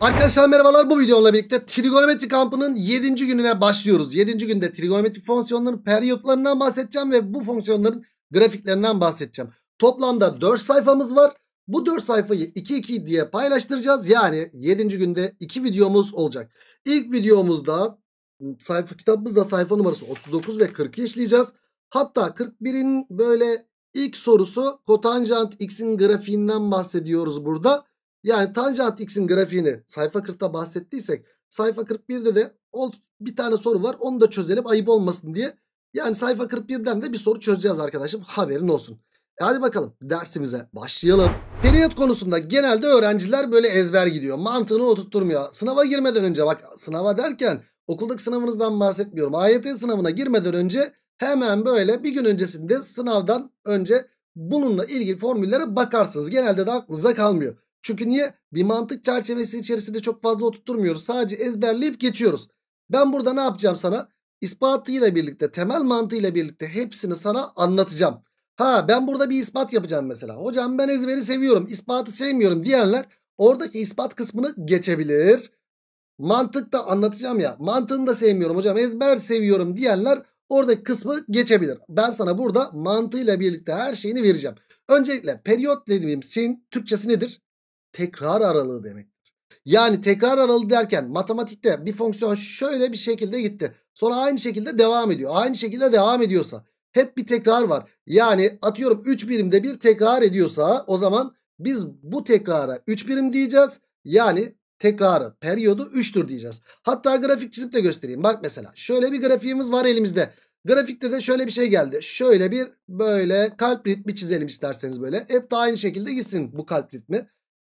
Arkadaşlar merhabalar bu videoyla birlikte trigonometri kampının 7. gününe başlıyoruz. 7. günde trigonometri fonksiyonların periyotlarından bahsedeceğim ve bu fonksiyonların grafiklerinden bahsedeceğim. Toplamda 4 sayfamız var. Bu 4 sayfayı 2-2 diye paylaştıracağız. Yani 7. günde 2 videomuz olacak. İlk videomuzda sayfa kitabımızda sayfa numarası 39 ve 40 işleyeceğiz. Hatta 41'in böyle ilk sorusu kotanjant x'in grafiğinden bahsediyoruz burada. Yani tanjant x'in grafiğini sayfa 40'ta bahsettiysek sayfa 41'de de bir tane soru var onu da çözelim ayıp olmasın diye. Yani sayfa 41'den de bir soru çözeceğiz arkadaşım haberin olsun. E hadi bakalım dersimize başlayalım. Periyot konusunda genelde öğrenciler böyle ezber gidiyor. Mantığını oturtturmuyor. Sınava girmeden önce bak sınava derken okuldaki sınavınızdan bahsetmiyorum. AYT sınavına girmeden önce hemen böyle bir gün öncesinde sınavdan önce bununla ilgili formüllere bakarsınız. Genelde de aklınıza kalmıyor. Çünkü niye? Bir mantık çerçevesi içerisinde çok fazla oturtmuyoruz. Sadece ezberleyip geçiyoruz. Ben burada ne yapacağım sana? İspatıyla birlikte, temel mantığıyla birlikte hepsini sana anlatacağım. Ha ben burada bir ispat yapacağım mesela. Hocam ben ezberi seviyorum, ispatı sevmiyorum diyenler oradaki ispat kısmını geçebilir. Mantıkta anlatacağım ya. Mantığını da sevmiyorum hocam, ezber seviyorum diyenler oradaki kısmı geçebilir. Ben sana burada mantığıyla birlikte her şeyini vereceğim. Öncelikle periyot dediğimiz şeyin Türkçesi nedir? tekrar aralığı demektir. Yani tekrar aralığı derken matematikte bir fonksiyon şöyle bir şekilde gitti. Sonra aynı şekilde devam ediyor. Aynı şekilde devam ediyorsa hep bir tekrar var. Yani atıyorum 3 birimde bir tekrar ediyorsa o zaman biz bu tekrara 3 birim diyeceğiz. Yani tekrarı periyodu 3'tür diyeceğiz. Hatta grafik çizip de göstereyim. Bak mesela şöyle bir grafiğimiz var elimizde. Grafikte de şöyle bir şey geldi. Şöyle bir böyle kalp ritmi çizelim isterseniz böyle. Hep de aynı şekilde gitsin bu kalp ritmi.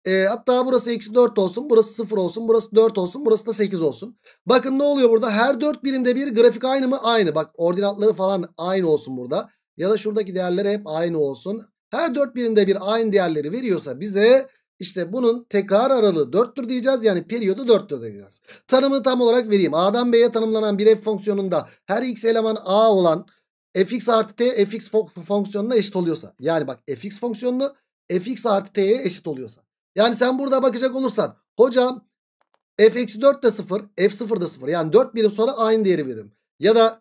E, hatta burası eksi 4 olsun. Burası 0 olsun. Burası 4 olsun. Burası da 8 olsun. Bakın ne oluyor burada? Her 4 birimde bir grafik aynı mı? Aynı. Bak ordinatları falan aynı olsun burada. Ya da şuradaki değerleri hep aynı olsun. Her 4 birimde bir aynı değerleri veriyorsa bize işte bunun tekrar aralığı 4'tür diyeceğiz. Yani periyodu 4'tür diyeceğiz. Tanımını tam olarak vereyim. A'dan B'ye tanımlanan bir f fonksiyonunda her x eleman A olan fx artı t fx fonksiyonuna eşit oluyorsa. Yani bak fx fonksiyonunu fx artı t'ye eşit oluyorsa. Yani sen burada bakacak olursan hocam f-4 de 0 f0 da 0 yani 4 birim sonra aynı değeri veririm. Ya da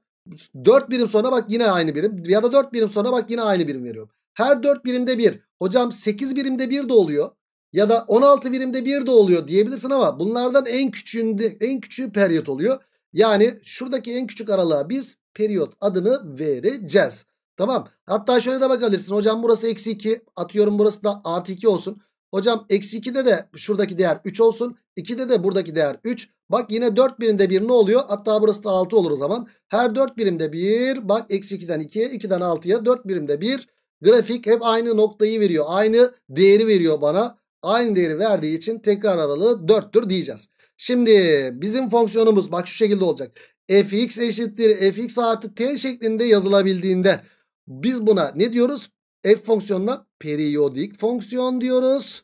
4 birim sonra bak yine aynı birim ya da 4 birim sonra bak yine aynı birim veriyorum. Her 4 birimde 1 hocam 8 birimde 1 de oluyor ya da 16 birimde 1 de oluyor diyebilirsin ama bunlardan en küçüğünde en küçüğü periyot oluyor. Yani şuradaki en küçük aralığa biz periyot adını vereceğiz. Tamam hatta şöyle de bakabilirsin hocam burası eksi 2 atıyorum burası da artı 2 olsun. Hocam eksi 2'de de şuradaki değer 3 olsun. 2'de de buradaki değer 3. Bak yine 4 birimde 1 ne oluyor? Hatta burası da 6 olur o zaman. Her 4 birimde 1. Bak eksi 2'den 2'ye 2'den 6'ya 4 birimde 1. Grafik hep aynı noktayı veriyor. Aynı değeri veriyor bana. Aynı değeri verdiği için tekrar aralığı 4'tür diyeceğiz. Şimdi bizim fonksiyonumuz bak şu şekilde olacak. fx eşittir fx artı t şeklinde yazılabildiğinde biz buna ne diyoruz? F fonksiyonuna periyodik fonksiyon diyoruz.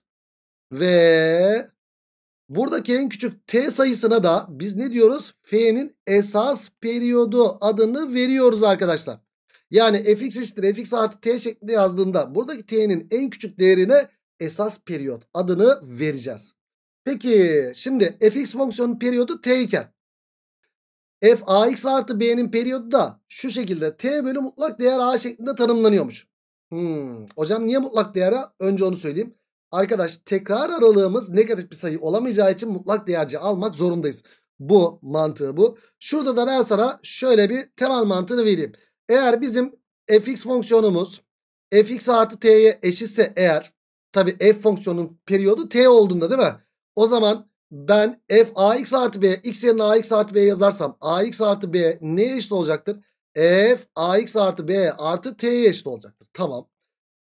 Ve buradaki en küçük t sayısına da biz ne diyoruz? F'nin esas periyodu adını veriyoruz arkadaşlar. Yani fx eşittir fx artı t şeklinde yazdığında buradaki t'nin en küçük değerine esas periyot adını vereceğiz. Peki şimdi fx fonksiyonun periyodu t iken f ax artı b'nin periyodu da şu şekilde t bölü mutlak değer a şeklinde tanımlanıyormuş. Hmm. Hocam niye mutlak değer? Önce onu söyleyeyim. Arkadaş tekrar aralığımız negatif bir sayı olamayacağı için mutlak değerci almak zorundayız. Bu mantığı bu. Şurada da ben sana şöyle bir temel mantığını vereyim. Eğer bizim fx fonksiyonumuz fx artı t'ye eşitse eğer tabi f fonksiyonun periyodu t olduğunda değil mi? O zaman ben f ax artı b x yerine ax artı b yazarsam ax artı b neye eşit olacaktır? f ax artı b artı t'ye eşit olacaktır. Tamam.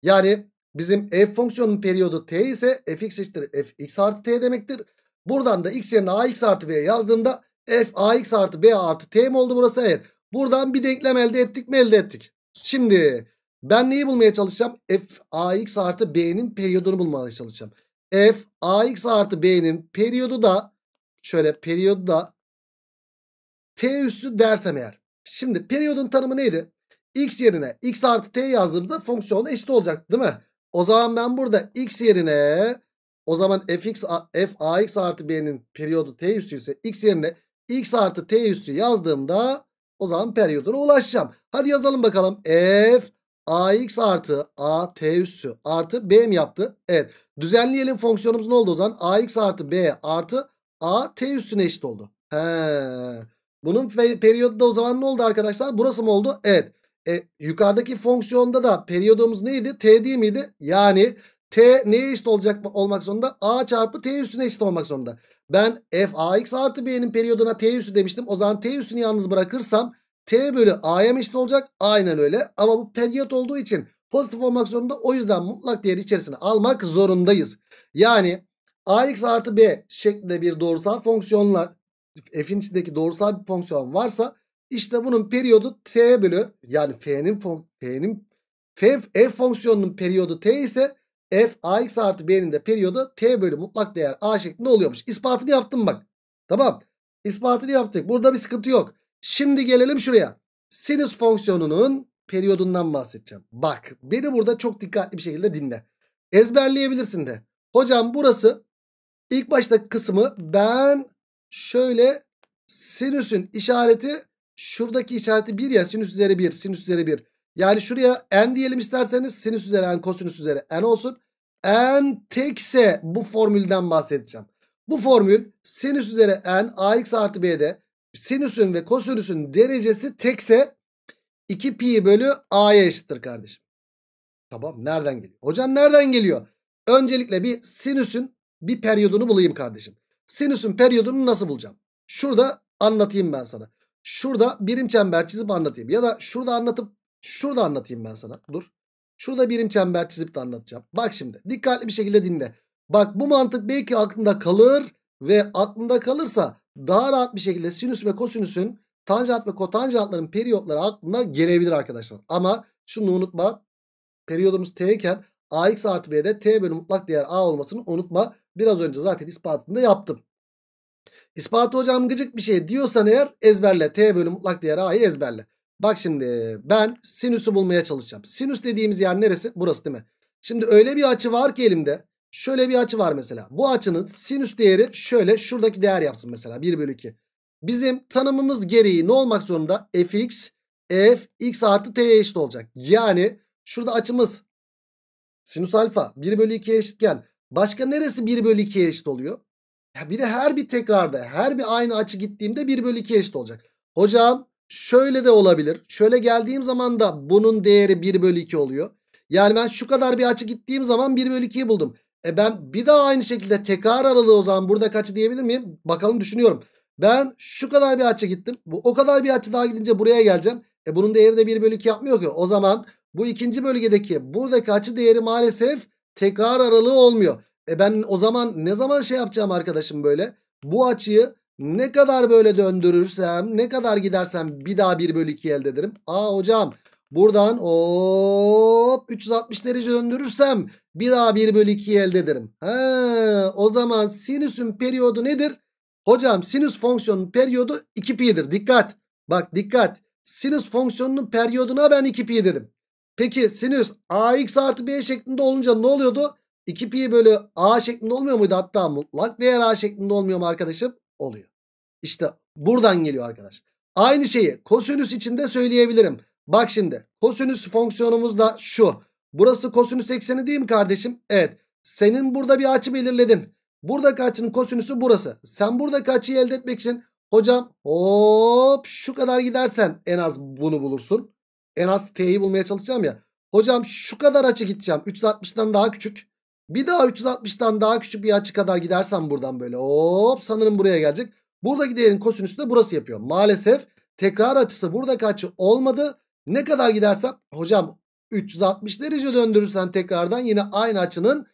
Yani bizim f fonksiyonunun periyodu t ise fx eşittir fx artı t demektir. Buradan da x yerine ax artı b yazdığımda f ax artı b artı t mi oldu burası? Evet. Buradan bir denklem elde ettik mi elde ettik. Şimdi ben neyi bulmaya çalışacağım? f ax artı b'nin periyodunu bulmaya çalışacağım. f ax artı b'nin periyodu da şöyle periyodu da t üssü dersem eğer Şimdi periyodun tanımı neydi? X yerine x artı t yazdığımızda fonksiyon eşit olacak değil mi? O zaman ben burada x yerine o zaman fx, f ax artı b'nin periyodu t üstü ise x yerine x artı t üstü yazdığımda o zaman periyoduna ulaşacağım. Hadi yazalım bakalım. F ax artı a t üstü artı b mi yaptı? Evet. Düzenleyelim fonksiyonumuz ne oldu o zaman? ax artı b artı a t üstüne eşit oldu. He. Bunun periyodu da o zaman ne oldu arkadaşlar? Burası mı oldu? Evet. E, yukarıdaki fonksiyonda da periyodumuz neydi? T değil miydi? Yani T neye eşit olacak olmak zorunda? A çarpı T üstüne eşit olmak zorunda. Ben f ax artı b'nin periyoduna T üstü demiştim. O zaman T üstünü yalnız bırakırsam T bölü A'ya mı eşit olacak? Aynen öyle. Ama bu periyot olduğu için pozitif olmak zorunda. O yüzden mutlak değer içerisine almak zorundayız. Yani ax artı b şeklinde bir doğrusal fonksiyonlar f'in içindeki doğrusal bir fonksiyon varsa işte bunun periyodu t bölü yani f'nin f'nin f, f fonksiyonunun periyodu t ise f ax artı b'nin de periyodu t bölü mutlak değer a şeklinde oluyormuş. İspatını yaptım bak. Tamam. İspatını yaptık. Burada bir sıkıntı yok. Şimdi gelelim şuraya. Sinüs fonksiyonunun periyodundan bahsedeceğim. Bak beni burada çok dikkatli bir şekilde dinle. Ezberleyebilirsin de. Hocam burası ilk başta kısmı ben şöyle sinüsün işareti şuradaki işareti 1 ya sinüs üzeri 1 sinüs üzeri 1. Yani şuraya n diyelim isterseniz sinüs üzeri n kosinüs üzeri n olsun. n tekse bu formülden bahsedeceğim. Bu formül sinüs üzeri n ax artı b'de sinüsün ve kosinüsün derecesi tekse 2 pi bölü a'ya eşittir kardeşim. Tamam nereden geliyor? Hocam nereden geliyor? Öncelikle bir sinüsün bir periyodunu bulayım kardeşim. Sinüsün periyodunu nasıl bulacağım? Şurada anlatayım ben sana. Şurada birim çember çizip anlatayım. Ya da şurada anlatıp şurada anlatayım ben sana. Dur. Şurada birim çember çizip de anlatacağım. Bak şimdi dikkatli bir şekilde dinle. Bak bu mantık belki aklında kalır ve aklında kalırsa daha rahat bir şekilde sinüs ve kosinüsün tanjant ve kotanjantların periyotları aklına gelebilir arkadaşlar. Ama şunu unutma periyodumuz t iken ax artı b'de t bölü mutlak değer a olmasını unutma. Biraz önce zaten ispatını da yaptım. İspatı hocam gıcık bir şey diyorsan eğer ezberle. T bölü mutlak değer A'yı ezberle. Bak şimdi ben sinüsü bulmaya çalışacağım. Sinüs dediğimiz yer neresi? Burası değil mi? Şimdi öyle bir açı var ki elimde. Şöyle bir açı var mesela. Bu açının sinüs değeri şöyle şuradaki değer yapsın mesela 1 bölü 2. Bizim tanımımız gereği ne olmak zorunda? fx f x artı t'ye eşit olacak. Yani şurada açımız sinüs alfa 1 bölü 2'ye eşitken Başka neresi 1 bölü 2'ye eşit oluyor? Ya bir de her bir tekrarda her bir aynı açı gittiğimde 1 bölü 2'ye eşit olacak. Hocam şöyle de olabilir. Şöyle geldiğim zaman da bunun değeri 1 bölü 2 oluyor. Yani ben şu kadar bir açı gittiğim zaman 1 bölü 2'yi buldum. E ben bir daha aynı şekilde tekrar aralığı o zaman burada kaçı diyebilir miyim? Bakalım düşünüyorum. Ben şu kadar bir açı gittim. Bu o kadar bir açı daha gidince buraya geleceğim. E bunun değeri de 1 bölü 2 yapmıyor ki. O zaman bu ikinci bölgedeki buradaki açı değeri maalesef tekrar aralığı olmuyor. E ben o zaman ne zaman şey yapacağım arkadaşım böyle? Bu açıyı ne kadar böyle döndürürsem ne kadar gidersem bir daha 1 bölü 2 elde ederim. Aa hocam buradan hop 360 derece döndürürsem bir daha 1 bölü 2 elde ederim. Ha, o zaman sinüsün periyodu nedir? Hocam sinüs fonksiyonun periyodu 2pi'dir. Dikkat bak dikkat sinüs fonksiyonunun periyoduna ben 2pi dedim. Peki sinüs ax artı b şeklinde olunca ne oluyordu? 2 pi bölü a şeklinde olmuyor muydu? Hatta mutlak değer a şeklinde olmuyor mu arkadaşım? Oluyor. İşte buradan geliyor arkadaş. Aynı şeyi kosinüs içinde söyleyebilirim. Bak şimdi kosinüs fonksiyonumuz da şu. Burası kosinüs ekseni değil mi kardeşim? Evet. Senin burada bir açı belirledin. Buradaki açının kosinüsü burası. Sen buradaki açıyı elde etmek için hocam hop şu kadar gidersen en az bunu bulursun. En az t'yi bulmaya çalışacağım ya. Hocam şu kadar açı gideceğim. 360'dan daha küçük. Bir daha 360'dan daha küçük bir açı kadar gidersem buradan böyle hop sanırım buraya gelecek. Buradaki değerin kosinüsü de burası yapıyor. Maalesef tekrar açısı buradaki açı olmadı. Ne kadar gidersem hocam 360 derece döndürürsen tekrardan yine aynı açının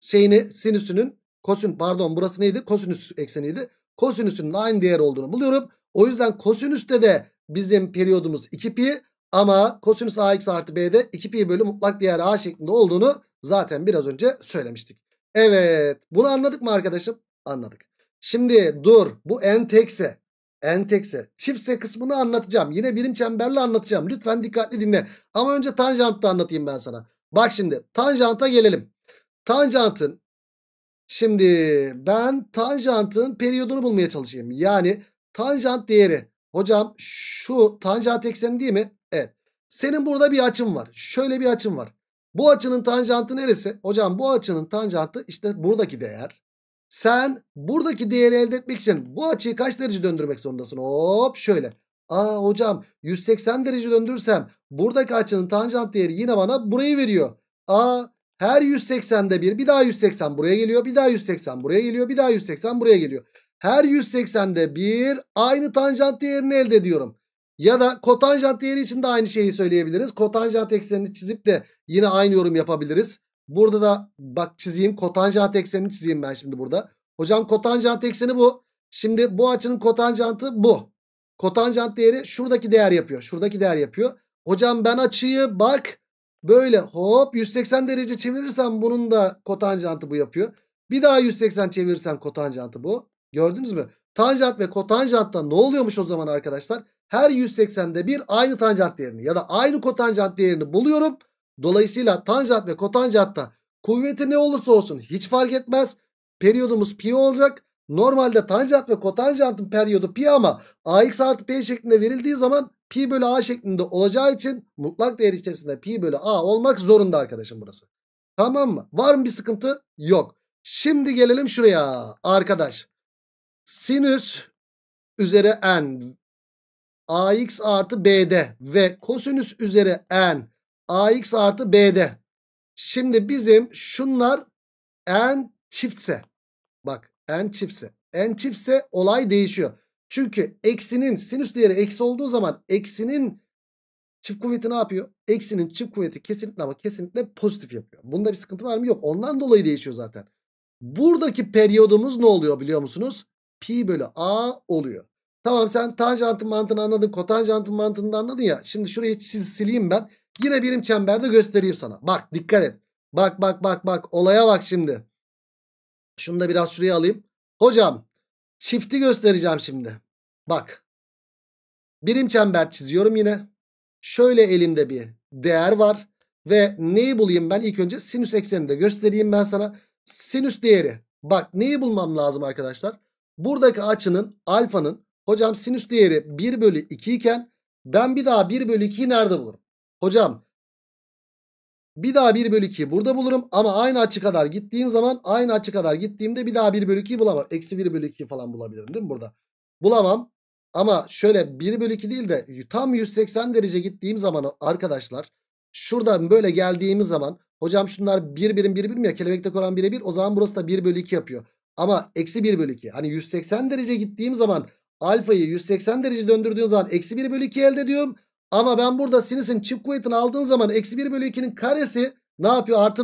şeyini sinüsünün kosin pardon burası neydi? Kosinüs ekseniydi. Kosinüsünün aynı değer olduğunu buluyorum. O yüzden kosinüste de bizim periyodumuz 2 pi ama kosinüs ax artı b'de 2pi bölü mutlak diğer a şeklinde olduğunu zaten biraz önce söylemiştik. Evet bunu anladık mı arkadaşım? Anladık. Şimdi dur bu n tekse n tekse çiftse kısmını anlatacağım. Yine birim çemberle anlatacağım. Lütfen dikkatli dinle. Ama önce tanjantı anlatayım ben sana. Bak şimdi tanjanta gelelim. Tanjantın şimdi ben tanjantın periyodunu bulmaya çalışayım. Yani tanjant değeri. Hocam şu tanjant ekseni değil mi? Senin burada bir açın var. Şöyle bir açın var. Bu açının tanjantı neresi? Hocam bu açının tanjantı işte buradaki değer. Sen buradaki değeri elde etmek için bu açıyı kaç derece döndürmek zorundasın? Hop şöyle. Aa hocam 180 derece döndürürsem buradaki açının tanjant değeri yine bana burayı veriyor. Aa her 180'de bir bir daha 180 buraya geliyor bir daha 180 buraya geliyor bir daha 180 buraya geliyor. Her 180'de bir aynı tanjant değerini elde ediyorum. Ya da kotanjant değeri için de aynı şeyi söyleyebiliriz. Kotanjant eksenini çizip de yine aynı yorum yapabiliriz. Burada da bak çizeyim kotanjant eksenini çizeyim ben şimdi burada. Hocam kotanjant ekseni bu. Şimdi bu açının kotanjantı bu. Kotanjant değeri şuradaki değer yapıyor. Şuradaki değer yapıyor. Hocam ben açıyı bak böyle hop 180 derece çevirirsem bunun da kotanjantı bu yapıyor. Bir daha 180 çevirirsem kotanjantı bu. Gördünüz mü? Tanjant ve kotanjantta ne oluyormuş o zaman arkadaşlar? her 180'de bir aynı tanjant değerini ya da aynı kotanjant değerini buluyorum. Dolayısıyla tanjant ve kotanjantta kuvveti ne olursa olsun hiç fark etmez. Periyodumuz pi olacak. Normalde tanjant ve kotanjantın periyodu pi ama ax artı p şeklinde verildiği zaman pi bölü a şeklinde olacağı için mutlak değer içerisinde pi bölü a olmak zorunda arkadaşım burası. Tamam mı? Var mı bir sıkıntı? Yok. Şimdi gelelim şuraya arkadaş. Sinüs üzeri n ax artı BD ve kosinüs üzeri n ax artı BD. Şimdi bizim şunlar n çiftse bak n çiftse n çiftse olay değişiyor. Çünkü eksinin sinüs değeri eksi olduğu zaman eksinin çift kuvveti ne yapıyor? Eksinin çift kuvveti kesinlikle ama kesinlikle pozitif yapıyor. Bunda bir sıkıntı var mı? Yok. Ondan dolayı değişiyor zaten. Buradaki periyodumuz ne oluyor biliyor musunuz? Pi bölü a oluyor. Tamam sen tanjantın mantığını anladın. Kotanjantın mantığını anladın ya. Şimdi şurayı çiz, sileyim ben. Yine birim çemberde göstereyim sana. Bak dikkat et. Bak bak bak bak. Olaya bak şimdi. Şunu da biraz şuraya alayım. Hocam çifti göstereceğim şimdi. Bak. Birim çember çiziyorum yine. Şöyle elimde bir değer var. Ve neyi bulayım ben? İlk önce sinüs eksenini de göstereyim ben sana. Sinüs değeri. Bak neyi bulmam lazım arkadaşlar? Buradaki açının alfanın Hocam sinüs değeri 1 bölü 2 iken ben bir daha 1 bölü 2'yi nerede bulurum? Hocam bir daha 1 bölü 2'yi burada bulurum ama aynı açı kadar gittiğim zaman aynı açı kadar gittiğimde bir daha 1 bölü 2'yi bulamam. Eksi 1 bölü 2 falan bulabilirim değil mi burada? Bulamam ama şöyle 1 bölü 2 değil de tam 180 derece gittiğim zaman arkadaşlar şuradan böyle geldiğimiz zaman hocam şunlar 1 birim 1 birim ya kelebekte oran 1'e 1 o zaman burası da 1 bölü 2 yapıyor. Ama eksi 1 bölü 2 hani 180 derece gittiğim zaman Alfayı 180 derece döndürdüğün zaman eksi 1 bölü 2 elde ediyorum. Ama ben burada sinüsün çift kuvvetini aldığım zaman eksi 1 bölü 2'nin karesi ne yapıyor? Artı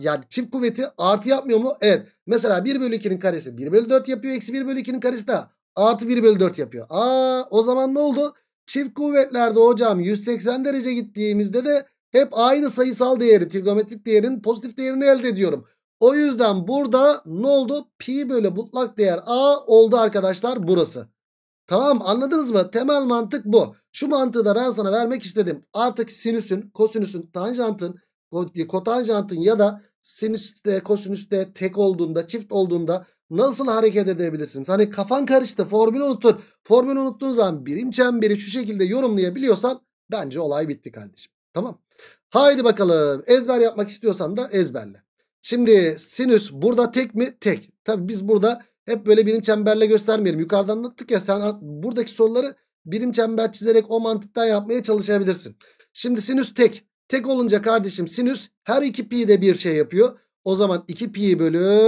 yani çift kuvveti artı yapmıyor mu? Evet. Mesela 1 bölü 2'nin karesi 1 bölü 4 yapıyor. Eksi 1 bölü 2'nin karesi de artı 1 bölü 4 yapıyor. Aa o zaman ne oldu? Çift kuvvetlerde hocam 180 derece gittiğimizde de hep aynı sayısal değeri trigonometrik değerin pozitif değerini elde ediyorum. O yüzden burada ne oldu? Pi bölü mutlak değer A oldu arkadaşlar burası. Tamam anladınız mı? Temel mantık bu. Şu mantığı da ben sana vermek istedim. Artık sinüsün, kosinüsün, tanjantın, kotanjantın ya da sinüste, kosinüste tek olduğunda, çift olduğunda nasıl hareket edebilirsiniz? Hani kafan karıştı, formülü unuttun. Formülü unuttuğun zaman birim çemberi şu şekilde yorumlayabiliyorsan bence olay bitti kardeşim. Tamam. Haydi bakalım. Ezber yapmak istiyorsan da ezberle. Şimdi sinüs burada tek mi? Tek. Tabi biz burada hep böyle birim çemberle göstermeyelim. Yukarıdan anlattık ya sen buradaki soruları birim çember çizerek o mantıktan yapmaya çalışabilirsin. Şimdi sinüs tek. Tek olunca kardeşim sinüs her iki pi de bir şey yapıyor. O zaman 2 pi bölü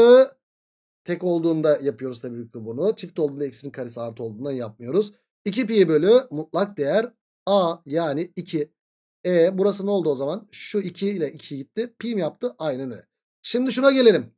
tek olduğunda yapıyoruz tabii ki bunu. Çift olduğunda x'in karesi artı olduğundan yapmıyoruz. 2 pi bölü mutlak değer a yani 2. E burası ne oldu o zaman? Şu 2 ile 2 gitti. Pi mi yaptı? Aynen öyle. Şimdi şuna gelelim.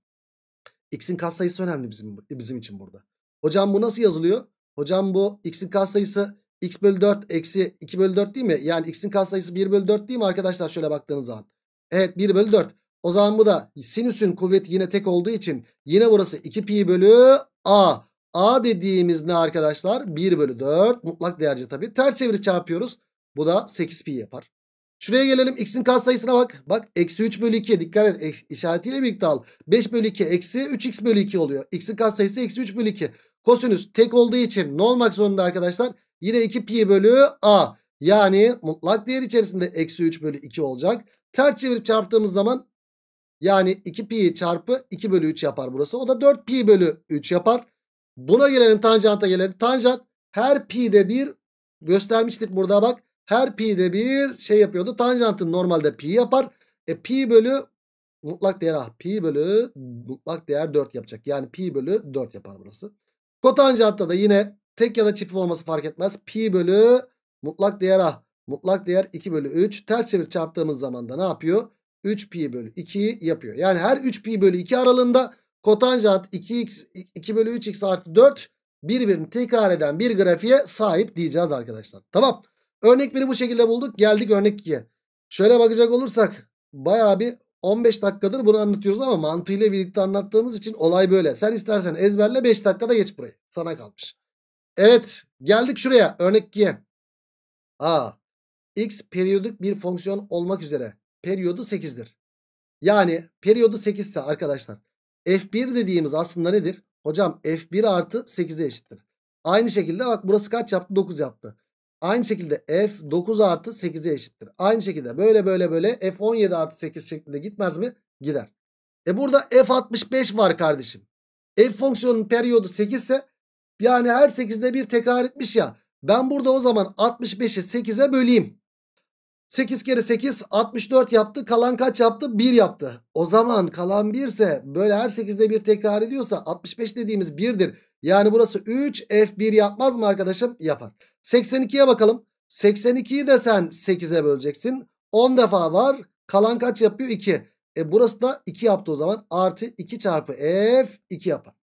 X'in katsayısı önemli bizim bizim için burada. Hocam bu nasıl yazılıyor? Hocam bu X'in katsayısı X bölü 4 eksi 2 bölü 4 değil mi? Yani X'in katsayısı 1 bölü 4 değil mi arkadaşlar şöyle baktığınız zaman? Evet 1 bölü 4. O zaman bu da sinüsün kuvveti yine tek olduğu için yine burası 2 pi bölü a. A dediğimiz ne arkadaşlar? 1 bölü 4 mutlak değerce tabi. Ters çevirip çarpıyoruz. Bu da 8 pi yapar. Şuraya gelelim. X'in kat sayısına bak. Bak eksi 3 bölü 2'ye dikkat et. işaretiyle birlikte al. 5 bölü 2 eksi 3x bölü 2 oluyor. X'in kat sayısı eksi 3 bölü 2. Kosinüs tek olduğu için ne olmak zorunda arkadaşlar? Yine 2 pi bölü a. Yani mutlak değer içerisinde eksi 3 bölü 2 olacak. Ters çevirip çarptığımız zaman yani 2 pi çarpı 2 bölü 3 yapar burası. O da 4 pi bölü 3 yapar. Buna gelelim tanjanta gelelim. Tanjant her pi'de bir göstermiştik burada bak. Her pi'de bir şey yapıyordu. Tanjantın normalde pi yapar. E pi bölü mutlak değer ah. Pi bölü mutlak değer 4 yapacak. Yani pi bölü 4 yapar burası. Kotanjantta da yine tek ya da çift olması fark etmez. Pi bölü mutlak değer ah. Mutlak değer 2 bölü 3. Ters çevir çarptığımız zaman da ne yapıyor? 3 pi bölü 2 yapıyor. Yani her 3 pi bölü 2 aralığında kotanjant 2x 2 bölü 3x artı 4 birbirini tekrar eden bir grafiğe sahip diyeceğiz arkadaşlar. Tamam. Örnek 1'i bu şekilde bulduk. Geldik örnek 2'ye. Şöyle bakacak olursak baya bir 15 dakikadır bunu anlatıyoruz ama mantığıyla birlikte anlattığımız için olay böyle. Sen istersen ezberle 5 dakikada geç burayı. Sana kalmış. Evet geldik şuraya örnek 2'ye. A. X periyodik bir fonksiyon olmak üzere. Periyodu 8'dir. Yani periyodu 8 ise arkadaşlar F1 dediğimiz aslında nedir? Hocam F1 artı 8'e eşittir. Aynı şekilde bak burası kaç yaptı? 9 yaptı. Aynı şekilde f 9 artı 8'e eşittir. Aynı şekilde böyle böyle böyle f 17 artı 8 şeklinde gitmez mi? Gider. E burada f 65 var kardeşim. F fonksiyonun periyodu 8 ise yani her 8'de bir tekrar etmiş ya. Ben burada o zaman 65'i 8'e böleyim. 8 kere 8 64 yaptı. Kalan kaç yaptı? 1 yaptı. O zaman kalan 1 ise böyle her 8'de bir tekrar ediyorsa 65 dediğimiz 1'dir. Yani burası 3 F1 yapmaz mı arkadaşım? Yapar. 82'ye bakalım. 82'yi de sen 8'e böleceksin. 10 defa var. Kalan kaç yapıyor? 2. E burası da 2 yaptı o zaman. Artı 2 çarpı f 2 yapar.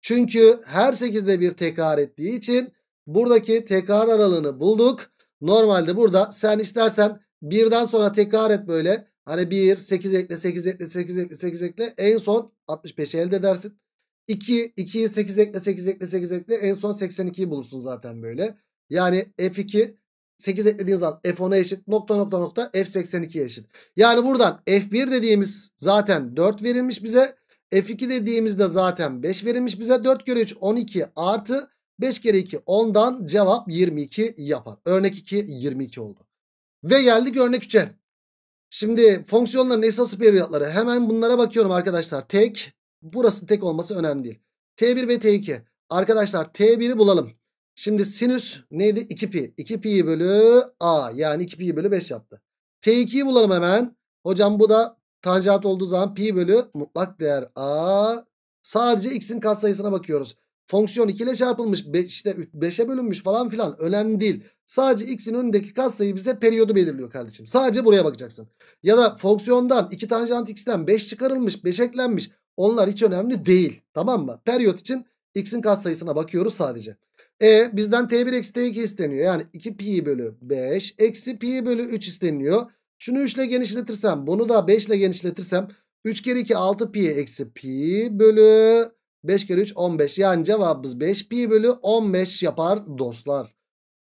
Çünkü her 8'de bir tekrar ettiği için buradaki tekrar aralığını bulduk. Normalde burada sen istersen birden sonra tekrar et böyle. Hani 1, 8 ekle, 8 ekle, 8 ekle, 8 ekle. En son 65'i elde edersin. 2, 2'yi 8 ekle, 8 ekle, 8 ekle. En son 82'yi bulursun zaten böyle. Yani F2 8 eklediğiniz zaman F10'a eşit nokta nokta nokta F82'ye eşit. Yani buradan F1 dediğimiz zaten 4 verilmiş bize. F2 dediğimizde zaten 5 verilmiş bize. 4 kere 3 12 artı 5 kere 2 10'dan cevap 22 yapar. Örnek 2 22 oldu. Ve geldik örnek 3'e. Şimdi fonksiyonların esas periyotları hemen bunlara bakıyorum arkadaşlar. Tek burası tek olması önemli değil. T1 ve T2. Arkadaşlar T1'i bulalım. Şimdi sinüs neydi? 2pi. 2pi bölü a yani 2pi bölü 5 yaptı. T2'yi bulalım hemen. Hocam bu da tanjant olduğu zaman pi bölü mutlak değer a. Sadece x'in katsayısına bakıyoruz. Fonksiyon 2 ile çarpılmış. Be, işte 5'e bölünmüş falan filan. Önemli değil. Sadece x'in önündeki katsayı bize periyodu belirliyor kardeşim. Sadece buraya bakacaksın. Ya da fonksiyondan 2 tanjant x'ten 5 çıkarılmış 5 eklenmiş. Onlar hiç önemli değil. Tamam mı? Periyot için x'in katsayısına bakıyoruz sadece. E bizden T1 eksi T2 isteniyor. Yani 2 pi bölü 5 eksi pi bölü 3 isteniyor. Şunu 3 ile genişletirsem bunu da 5 ile genişletirsem 3 kere 2 6 pi eksi pi bölü 5 kere 3 15. Yani cevabımız 5 pi bölü 15 yapar dostlar.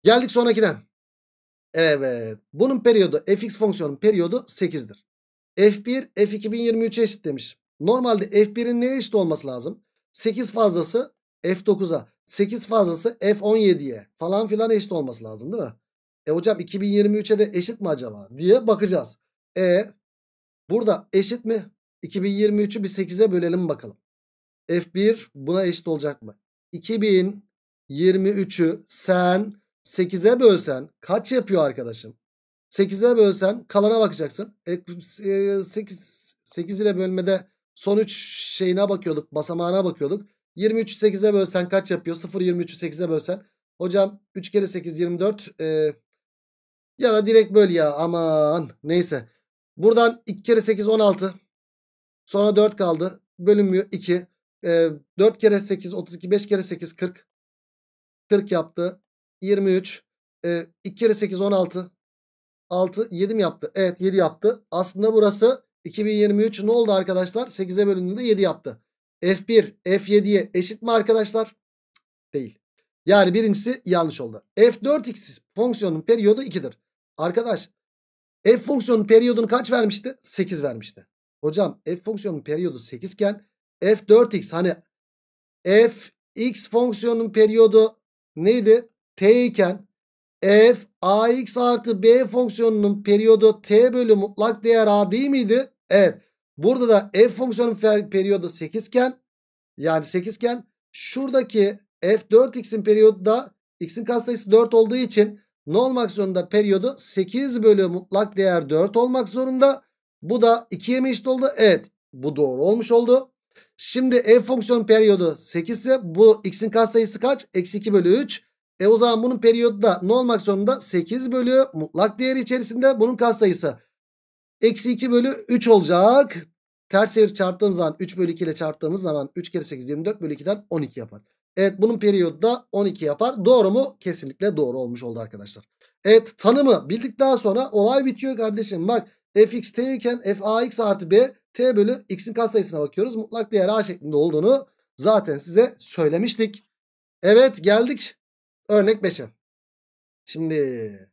Geldik sonrakine. Evet. Bunun periyodu fx fonksiyonun periyodu 8'dir. f1 f2 2023'e eşit demiş. Normalde f1'in neye eşit olması lazım? 8 fazlası f9'a. 8 fazlası F17'ye falan filan eşit olması lazım değil mi? E hocam 2023'e de eşit mi acaba diye bakacağız. E burada eşit mi? 2023'ü bir 8'e bölelim bakalım. F1 buna eşit olacak mı? 2023'ü sen 8'e bölsen kaç yapıyor arkadaşım? 8'e bölsen kalana bakacaksın. E, 8, e, 8 ile bölmede sonuç şeyine bakıyorduk basamağına bakıyorduk. 23'ü 8'e bölsen kaç yapıyor? 0 23'ü 8'e bölsen. Hocam 3 kere 8 24. Ee, ya da direkt böl ya aman. Neyse. Buradan 2 kere 8 16. Sonra 4 kaldı. Bölünmüyor 2. Ee, 4 kere 8 32. 5 kere 8 40. 40 yaptı. 23. Ee, 2 kere 8 16. 6 7 mi yaptı? Evet 7 yaptı. Aslında burası 2023 ne oldu arkadaşlar? 8'e bölündüğünde 7 yaptı. F1 F7'ye eşit mi arkadaşlar? Değil. Yani birincisi yanlış oldu. F4x fonksiyonun periyodu 2'dir. Arkadaş f fonksiyonun periyodunu kaç vermişti? 8 vermişti. Hocam f fonksiyonun periyodu 8 iken f4x hani fx fonksiyonun periyodu neydi? t iken f ax artı b fonksiyonunun periyodu t bölü mutlak değer a değil miydi? Evet. Burada da f fonksiyonun periyodu 8 iken yani 8 iken şuradaki f 4x'in periyodu da x'in katsayısı 4 olduğu için ne olmak zorunda periyodu 8 bölü mutlak değer 4 olmak zorunda. Bu da 2'ye mi eşit oldu? Evet bu doğru olmuş oldu. Şimdi f fonksiyonun periyodu 8 ise bu x'in katsayısı kaç? Eksi 2 bölü 3. E o zaman bunun periyodu da ne olmak zorunda? 8 bölü mutlak değeri içerisinde bunun katsayısı. Eksi 2 bölü 3 olacak. Ters çevir çarptığımız zaman 3 bölü 2 ile çarptığımız zaman 3 kere 8 24 bölü 2'den 12 yapar. Evet bunun periyodu da 12 yapar. Doğru mu? Kesinlikle doğru olmuş oldu arkadaşlar. Evet tanımı bildik daha sonra olay bitiyor kardeşim. Bak fx t iken f ax artı b t bölü x'in katsayısına bakıyoruz. Mutlak değer a şeklinde olduğunu zaten size söylemiştik. Evet geldik örnek 5'e. Şimdi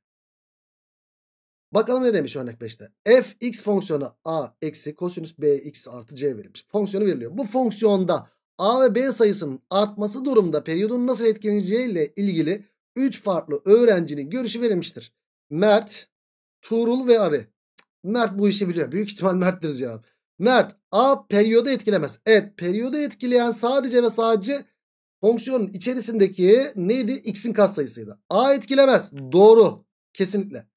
Bakalım ne demiş örnek 5'te. f x fonksiyonu a eksi kosinüs b x artı c verilmiş. Fonksiyonu veriliyor. Bu fonksiyonda a ve b sayısının artması durumda periyodun nasıl etkileneceği ile ilgili 3 farklı öğrencinin görüşü verilmiştir. Mert, Tuğrul ve Arı. Mert bu işi biliyor. Büyük ihtimal Mert'tir cevap. Mert a periyodu etkilemez. Evet periyodu etkileyen sadece ve sadece fonksiyonun içerisindeki neydi? X'in katsayısıydı. A etkilemez. Doğru. Kesinlikle.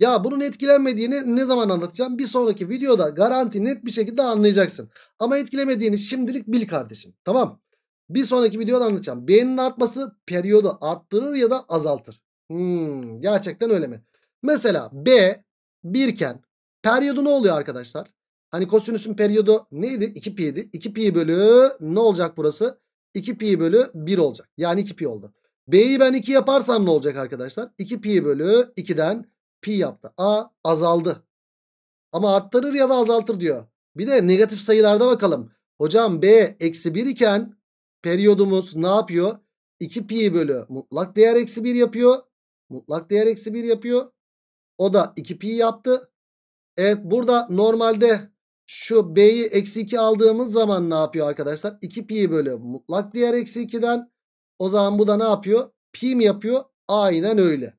Ya bunun etkilenmediğini ne zaman anlatacağım? Bir sonraki videoda garanti net bir şekilde anlayacaksın. Ama etkilemediğini şimdilik bil kardeşim. Tamam. Bir sonraki videoda anlatacağım. B'nin artması periyodu arttırır ya da azaltır. Hmm, gerçekten öyle mi? Mesela B birken periyodu ne oluyor arkadaşlar? Hani kosinüsün periyodu neydi? 2 pi'ydi. 2 pi bölü ne olacak burası? 2 pi bölü 1 olacak. Yani 2 pi oldu. B'yi ben 2 yaparsam ne olacak arkadaşlar? 2 pi bölü 2'den Pi yaptı. A azaldı. Ama arttırır ya da azaltır diyor. Bir de negatif sayılarda bakalım. Hocam B eksi 1 iken periyodumuz ne yapıyor? 2 pi bölü mutlak değer eksi 1 yapıyor. Mutlak değer eksi 1 yapıyor. O da 2 pi yaptı. Evet burada normalde şu b'yi eksi 2 aldığımız zaman ne yapıyor arkadaşlar? 2 pi bölü mutlak değer eksi 2'den. O zaman bu da ne yapıyor? Pi mi yapıyor? Aynen öyle.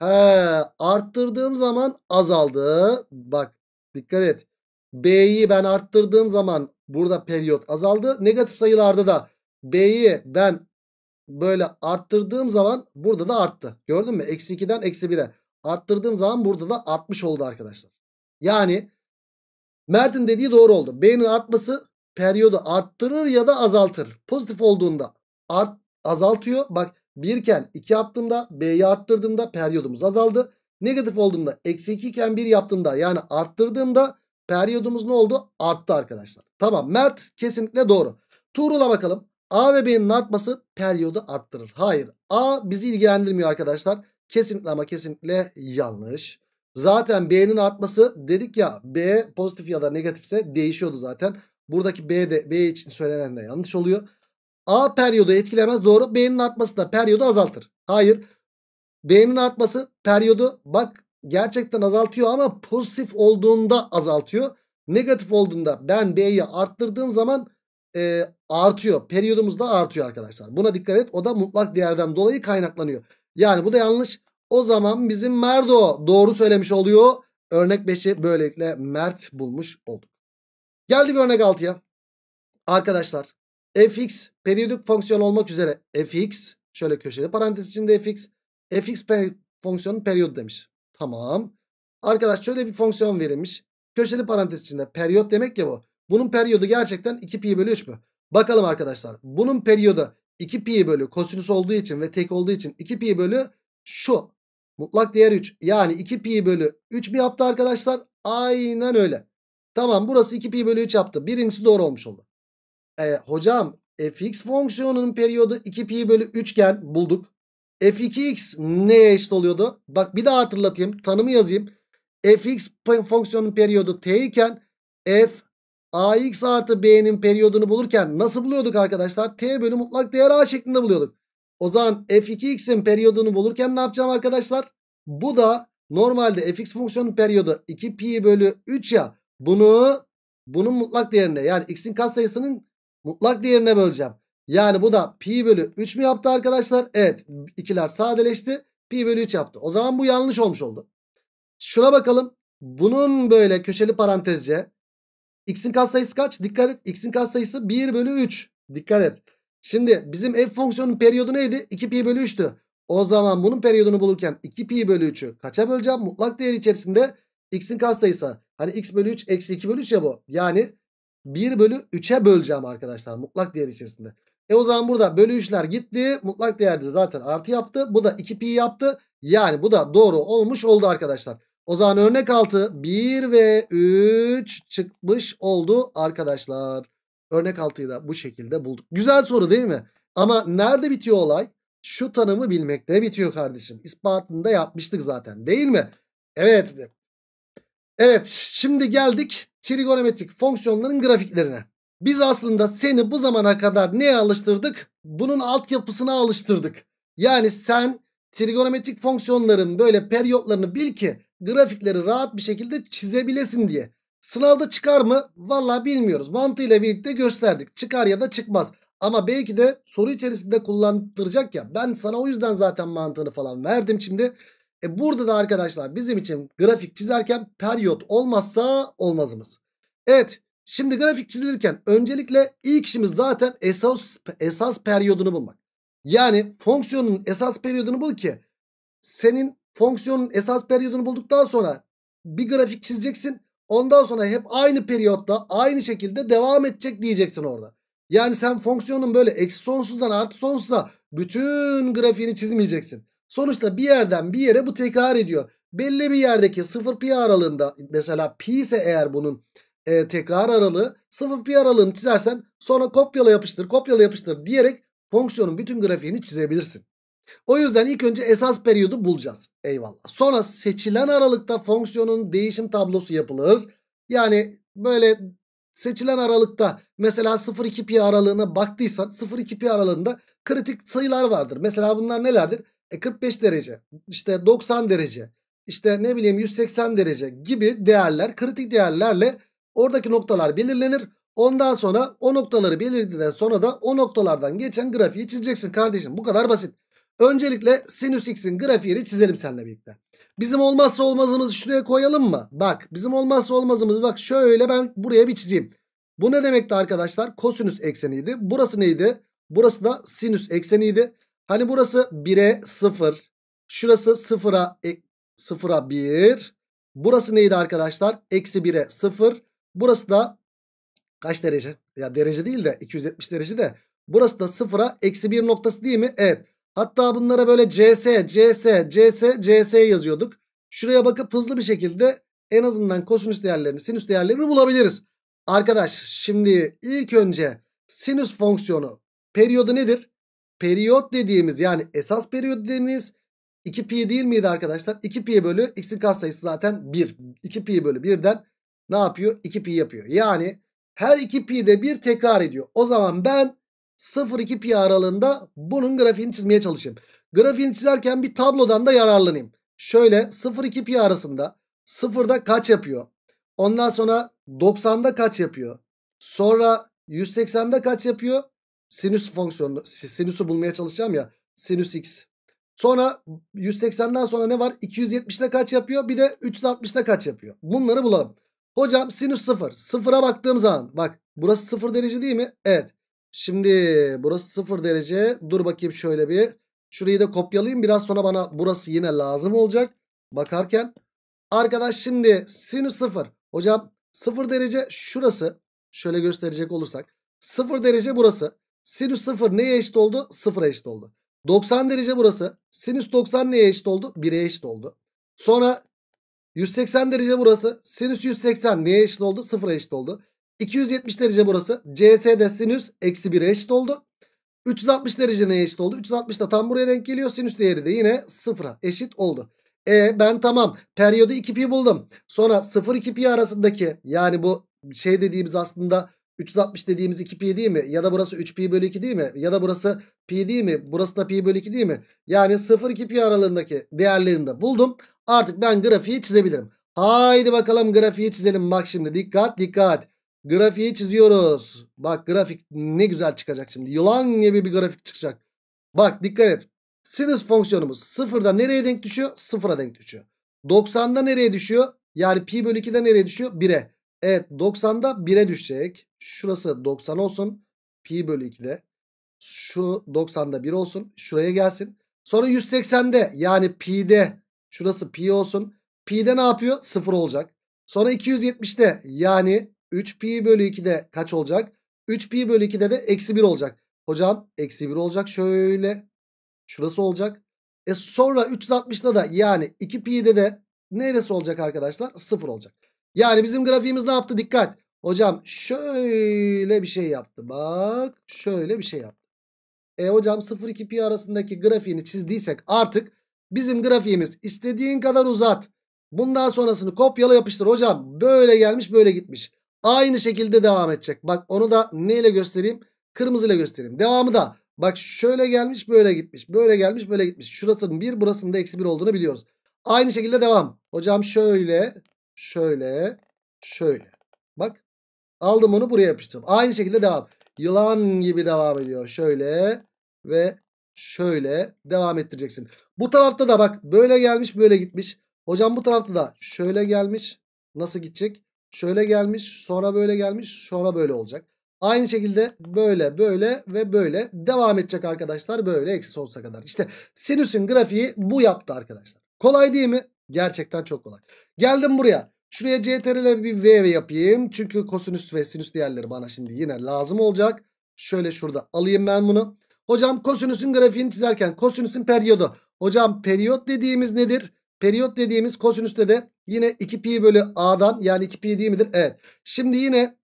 He, arttırdığım zaman azaldı. Bak dikkat et. B'yi ben arttırdığım zaman burada periyot azaldı. Negatif sayılarda da B'yi ben böyle arttırdığım zaman burada da arttı. Gördün mü? Eksi 2'den eksi 1'e. Arttırdığım zaman burada da artmış oldu arkadaşlar. Yani Mert'in dediği doğru oldu. B'nin artması periyodu arttırır ya da azaltır. Pozitif olduğunda art, azaltıyor. Bak 1 iken 2 yaptığımda B'yi arttırdığımda periyodumuz azaldı. Negatif olduğunda eksi 2 iken 1 yaptığımda yani arttırdığımda periyodumuz ne oldu? Arttı arkadaşlar. Tamam Mert kesinlikle doğru. Tuğrul'a bakalım. A ve B'nin artması periyodu arttırır. Hayır A bizi ilgilendirmiyor arkadaşlar. Kesinlikle ama kesinlikle yanlış. Zaten B'nin artması dedik ya B pozitif ya da negatifse değişiyordu zaten. Buradaki B de B için söylenen de yanlış oluyor. A periyodu etkilemez doğru. B'nin artması da periyodu azaltır. Hayır. B'nin artması periyodu bak gerçekten azaltıyor ama pozitif olduğunda azaltıyor. Negatif olduğunda ben B'yi arttırdığım zaman e, artıyor. Periyodumuz da artıyor arkadaşlar. Buna dikkat et. O da mutlak değerden dolayı kaynaklanıyor. Yani bu da yanlış. O zaman bizim Merdo doğru söylemiş oluyor. Örnek 5'i böylelikle Mert bulmuş olduk. Geldik örnek 6'ya. Arkadaşlar fx periyodik fonksiyon olmak üzere fx şöyle köşeli parantez içinde fx fx per fonksiyonun periyodu demiş. Tamam. Arkadaş şöyle bir fonksiyon verilmiş. Köşeli parantez içinde periyot demek ya bu. Bunun periyodu gerçekten 2 pi bölü 3 mü? Bakalım arkadaşlar. Bunun periyodu 2 pi bölü kosinüs olduğu için ve tek olduğu için 2 pi bölü şu. Mutlak değer 3. Yani 2 pi bölü 3 mi yaptı arkadaşlar? Aynen öyle. Tamam burası 2 pi bölü 3 yaptı. Birincisi doğru olmuş oldu. E, hocam e, fx fonksiyonunun periyodu 2pi bölü 3 iken bulduk. E, f2x neye eşit oluyordu? Bak bir daha hatırlatayım. Tanımı yazayım. E, fx fonksiyonun periyodu t iken f ax artı b'nin periyodunu bulurken nasıl buluyorduk arkadaşlar? t bölü mutlak değer a şeklinde buluyorduk. O zaman f2x'in periyodunu bulurken ne yapacağım arkadaşlar? Bu da normalde fx fonksiyonun periyodu 2pi bölü 3 ya. Bunu bunun mutlak değerine yani x'in katsayısının mutlak değerine böleceğim. Yani bu da pi bölü 3 mü yaptı arkadaşlar? Evet ikiler sadeleşti. Pi bölü 3 yaptı. O zaman bu yanlış olmuş oldu. Şuna bakalım. Bunun böyle köşeli parantezce x'in katsayısı kaç? Dikkat et. X'in katsayısı 1 bölü 3. Dikkat et. Şimdi bizim f fonksiyonun periyodu neydi? 2 pi bölü 3'tü. O zaman bunun periyodunu bulurken 2 pi bölü 3'ü kaça böleceğim? Mutlak değer içerisinde x'in katsayısı. Hani x bölü 3 eksi 2 bölü 3 ya bu. Yani 1 bölü 3'e böleceğim arkadaşlar mutlak değer içerisinde. E o zaman burada bölü 3'ler gitti. Mutlak değerde zaten artı yaptı. Bu da 2pi yaptı. Yani bu da doğru olmuş oldu arkadaşlar. O zaman örnek altı 1 ve 3 çıkmış oldu arkadaşlar. Örnek 6'yı da bu şekilde bulduk. Güzel soru değil mi? Ama nerede bitiyor olay? Şu tanımı bilmekte bitiyor kardeşim. İspatını da yapmıştık zaten değil mi? Evet. Evet şimdi geldik trigonometrik fonksiyonların grafiklerine. Biz aslında seni bu zamana kadar neye alıştırdık? Bunun altyapısına alıştırdık. Yani sen trigonometrik fonksiyonların böyle periyotlarını bil ki grafikleri rahat bir şekilde çizebilesin diye. Sınavda çıkar mı? Valla bilmiyoruz. Mantığıyla birlikte gösterdik. Çıkar ya da çıkmaz. Ama belki de soru içerisinde kullandıracak ya. Ben sana o yüzden zaten mantığını falan verdim şimdi. E burada da arkadaşlar bizim için grafik çizerken periyot olmazsa olmazımız. Evet şimdi grafik çizilirken öncelikle ilk işimiz zaten esas, esas periyodunu bulmak. Yani fonksiyonun esas periyodunu bul ki senin fonksiyonun esas periyodunu bulduktan sonra bir grafik çizeceksin. Ondan sonra hep aynı periyotta aynı şekilde devam edecek diyeceksin orada. Yani sen fonksiyonun böyle eksi sonsuzdan artı sonsuza bütün grafiğini çizmeyeceksin. Sonuçta bir yerden bir yere bu tekrar ediyor. Belli bir yerdeki 0 pi aralığında mesela pi ise eğer bunun e, tekrar aralığı 0 pi aralığını çizersen sonra kopyala yapıştır kopyala yapıştır diyerek fonksiyonun bütün grafiğini çizebilirsin. O yüzden ilk önce esas periyodu bulacağız. Eyvallah. Sonra seçilen aralıkta fonksiyonun değişim tablosu yapılır. Yani böyle seçilen aralıkta mesela 0-2 pi aralığına baktıysan 0-2 pi aralığında kritik sayılar vardır. Mesela bunlar nelerdir? e 45 derece işte 90 derece işte ne bileyim 180 derece gibi değerler kritik değerlerle oradaki noktalar belirlenir. Ondan sonra o noktaları belirledikten sonra da o noktalardan geçen grafiği çizeceksin kardeşim. Bu kadar basit. Öncelikle sinüs x'in grafiğini çizelim seninle birlikte. Bizim olmazsa olmazımızı şuraya koyalım mı? Bak bizim olmazsa olmazımız bak şöyle ben buraya bir çizeyim. Bu ne demekti arkadaşlar? Kosinüs ekseniydi. Burası neydi? Burası da sinüs ekseniydi. Hani burası 1'e 0. Şurası 0'a 0'a 1. Burası neydi arkadaşlar? Eksi 1'e 0. Burası da kaç derece? Ya derece değil de 270 derece de. Burası da 0'a eksi 1 noktası değil mi? Evet. Hatta bunlara böyle CS, CS, CS, CS yazıyorduk. Şuraya bakıp hızlı bir şekilde en azından kosinüs değerlerini, sinüs değerlerini bulabiliriz. Arkadaş şimdi ilk önce sinüs fonksiyonu periyodu nedir? periyot dediğimiz yani esas periyot dediğimiz 2 pi değil miydi arkadaşlar? 2 pi bölü x'in katsayısı zaten 1. 2 pi bölü 1'den ne yapıyor? 2 pi yapıyor. Yani her 2 pi de bir tekrar ediyor. O zaman ben 0-2 pi aralığında bunun grafiğini çizmeye çalışayım. Grafiğini çizerken bir tablodan da yararlanayım. Şöyle 0-2 pi arasında 0'da kaç yapıyor? Ondan sonra 90'da kaç yapıyor? Sonra 180'de kaç yapıyor? sinüs fonksiyonu sinüsü bulmaya çalışacağım ya sinüs x. Sonra 180'den sonra ne var? 270'te kaç yapıyor? Bir de 360'ta kaç yapıyor? Bunları bulalım. Hocam sinüs 0. Sıfıra baktığım zaman bak burası 0 derece değil mi? Evet. Şimdi burası 0 derece. Dur bakayım şöyle bir. Şurayı da kopyalayayım. Biraz sonra bana burası yine lazım olacak. Bakarken. Arkadaş şimdi sinüs 0. Hocam 0 derece şurası. Şöyle gösterecek olursak. 0 derece burası. Sinüs 0 neye eşit oldu? 0'a eşit oldu. 90 derece burası. Sinüs 90 neye eşit oldu? 1'e eşit oldu. Sonra 180 derece burası. Sinüs 180 neye eşit oldu? 0'a eşit oldu. 270 derece burası. CS sinüs eksi 1'e eşit oldu. 360 derece neye eşit oldu? 360 da tam buraya denk geliyor. Sinüs değeri de yine 0'a eşit oldu. E ben tamam periyodu 2pi buldum. Sonra 0-2pi arasındaki yani bu şey dediğimiz aslında 360 dediğimiz 2pi değil mi? Ya da burası 3pi bölü 2 değil mi? Ya da burası pi değil mi? Burası da pi bölü 2 değil mi? Yani 0-2 pi aralığındaki değerlerini de buldum. Artık ben grafiği çizebilirim. Haydi bakalım grafiği çizelim. Bak şimdi dikkat dikkat. Grafiği çiziyoruz. Bak grafik ne güzel çıkacak şimdi. Yılan gibi bir grafik çıkacak. Bak dikkat et. Sinüs fonksiyonumuz 0'da nereye denk düşüyor? 0'a denk düşüyor. 90'da nereye düşüyor? Yani pi bölü 2'de nereye düşüyor? 1'e. Evet 90'da 1'e düşecek. Şurası 90 olsun. Pi bölü 2'de. Şu 90'da 1 olsun. Şuraya gelsin. Sonra 180'de yani pi'de şurası pi olsun. Pi'de ne yapıyor? 0 olacak. Sonra 270'de yani 3 pi bölü 2'de kaç olacak? 3 pi bölü 2'de de eksi 1 olacak. Hocam eksi 1 olacak şöyle. Şurası olacak. E sonra 360'da da yani 2 pi'de de neresi olacak arkadaşlar? 0 olacak. Yani bizim grafiğimiz ne yaptı? Dikkat. Hocam şöyle bir şey yaptı. Bak şöyle bir şey yaptı. E hocam 0-2 pi arasındaki grafiğini çizdiysek artık bizim grafiğimiz istediğin kadar uzat. Bundan sonrasını kopyala yapıştır hocam. Böyle gelmiş böyle gitmiş. Aynı şekilde devam edecek. Bak onu da neyle göstereyim? Kırmızıyla göstereyim. Devamı da bak şöyle gelmiş böyle gitmiş. Böyle gelmiş böyle gitmiş. Şurasının 1 burasının da eksi 1 olduğunu biliyoruz. Aynı şekilde devam. Hocam şöyle Şöyle. Şöyle. Bak. Aldım onu buraya yapıştırdım. Aynı şekilde devam. Yılan gibi devam ediyor. Şöyle ve şöyle devam ettireceksin. Bu tarafta da bak böyle gelmiş böyle gitmiş. Hocam bu tarafta da şöyle gelmiş. Nasıl gidecek? Şöyle gelmiş sonra böyle gelmiş sonra böyle olacak. Aynı şekilde böyle böyle ve böyle devam edecek arkadaşlar böyle eksi sonsuza kadar. İşte sinüsün grafiği bu yaptı arkadaşlar. Kolay değil mi? Gerçekten çok kolay. Geldim buraya. Şuraya ile bir V yapayım. Çünkü kosinüs ve sinüs diğerleri bana şimdi yine lazım olacak. Şöyle şurada alayım ben bunu. Hocam kosinüsün grafiğini çizerken kosinüsün periyodu. Hocam periyot dediğimiz nedir? Periyot dediğimiz kosinüste de yine 2pi bölü a'dan yani 2pi değil midir? Evet. Şimdi yine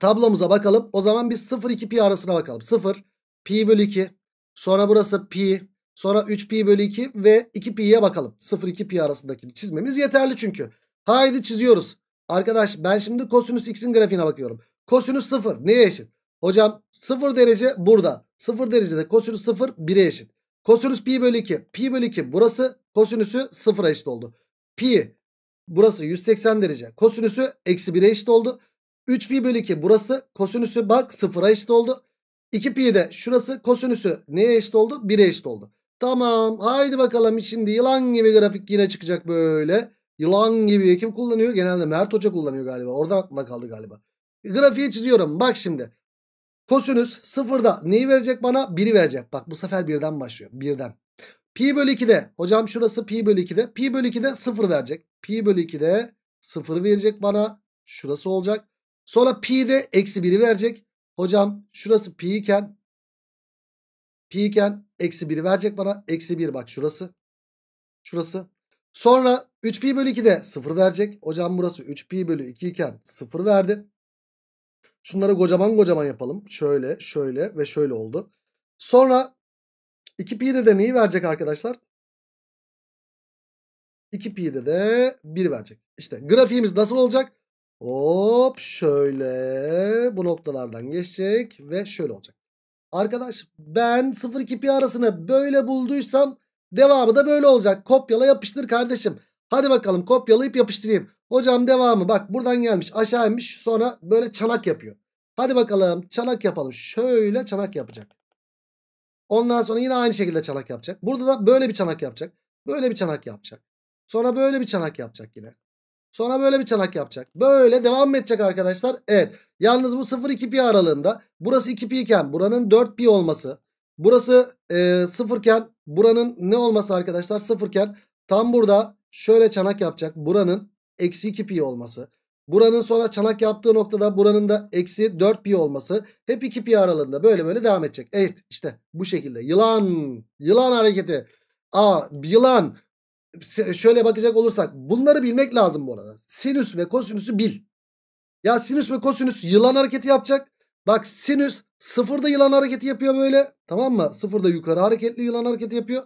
tablomuza bakalım. O zaman biz 0 2pi arasına bakalım. 0 pi bölü 2 sonra burası pi Sonra 3pi bölü 2 ve 2pi'ye bakalım. 0-2 pi arasındakini çizmemiz yeterli çünkü. Haydi çiziyoruz. Arkadaş ben şimdi kosinüs x'in grafiğine bakıyorum. Kosinüs 0 neye eşit? Hocam 0 derece burada. 0 derecede kosinüs 0 1'e eşit. Kosinüs pi bölü 2. Pi bölü 2 burası kosinüsü 0'a eşit oldu. Pi burası 180 derece. Kosinüsü eksi 1'e eşit oldu. 3 pi bölü 2 burası kosinüsü bak 0'a eşit oldu. 2 pi de şurası kosinüsü neye eşit oldu? 1'e eşit oldu. Tamam haydi bakalım şimdi yılan gibi grafik yine çıkacak böyle. Yılan gibi kim kullanıyor? Genelde Mert Hoca kullanıyor galiba. Oradan aklıma kaldı galiba. Grafiği çiziyorum. Bak şimdi. Kosinüs sıfırda neyi verecek bana? Biri verecek. Bak bu sefer birden başlıyor. Birden. Pi bölü 2'de. Hocam şurası pi bölü 2'de. Pi bölü 2'de sıfır verecek. Pi bölü 2'de sıfır verecek bana. Şurası olacak. Sonra pi'de eksi biri verecek. Hocam şurası pi iken pi iken Eksi 1'i verecek bana. Eksi 1 bak şurası. Şurası. Sonra 3pi bölü 2 de 0 verecek. Hocam burası 3pi bölü 2 iken 0 verdi. Şunları kocaman kocaman yapalım. Şöyle, şöyle ve şöyle oldu. Sonra 2pi'de de neyi verecek arkadaşlar? 2pi'de de 1 verecek. İşte grafiğimiz nasıl olacak? Hop şöyle bu noktalardan geçecek ve şöyle olacak. Arkadaş ben 0-2 pi arasını böyle bulduysam devamı da böyle olacak. Kopyala yapıştır kardeşim. Hadi bakalım kopyalayıp yapıştırayım. Hocam devamı bak buradan gelmiş aşağı inmiş sonra böyle çanak yapıyor. Hadi bakalım çanak yapalım. Şöyle çanak yapacak. Ondan sonra yine aynı şekilde çanak yapacak. Burada da böyle bir çanak yapacak. Böyle bir çanak yapacak. Sonra böyle bir çanak yapacak yine. Sonra böyle bir çanak yapacak. Böyle devam edecek arkadaşlar. Evet. Yalnız bu 0-2 pi aralığında burası 2 pi iken buranın 4 pi olması. Burası e, 0 iken buranın ne olması arkadaşlar? 0 iken tam burada şöyle çanak yapacak. Buranın eksi 2 pi olması. Buranın sonra çanak yaptığı noktada buranın da eksi 4 pi olması. Hep 2 pi aralığında böyle böyle devam edecek. Evet işte bu şekilde. Yılan. Yılan hareketi. A. Yılan şöyle bakacak olursak bunları bilmek lazım bu arada. Sinüs ve kosinüsü bil. Ya sinüs ve kosinüs yılan hareketi yapacak. Bak sinüs sıfırda yılan hareketi yapıyor böyle. Tamam mı? Sıfırda yukarı hareketli yılan hareketi yapıyor.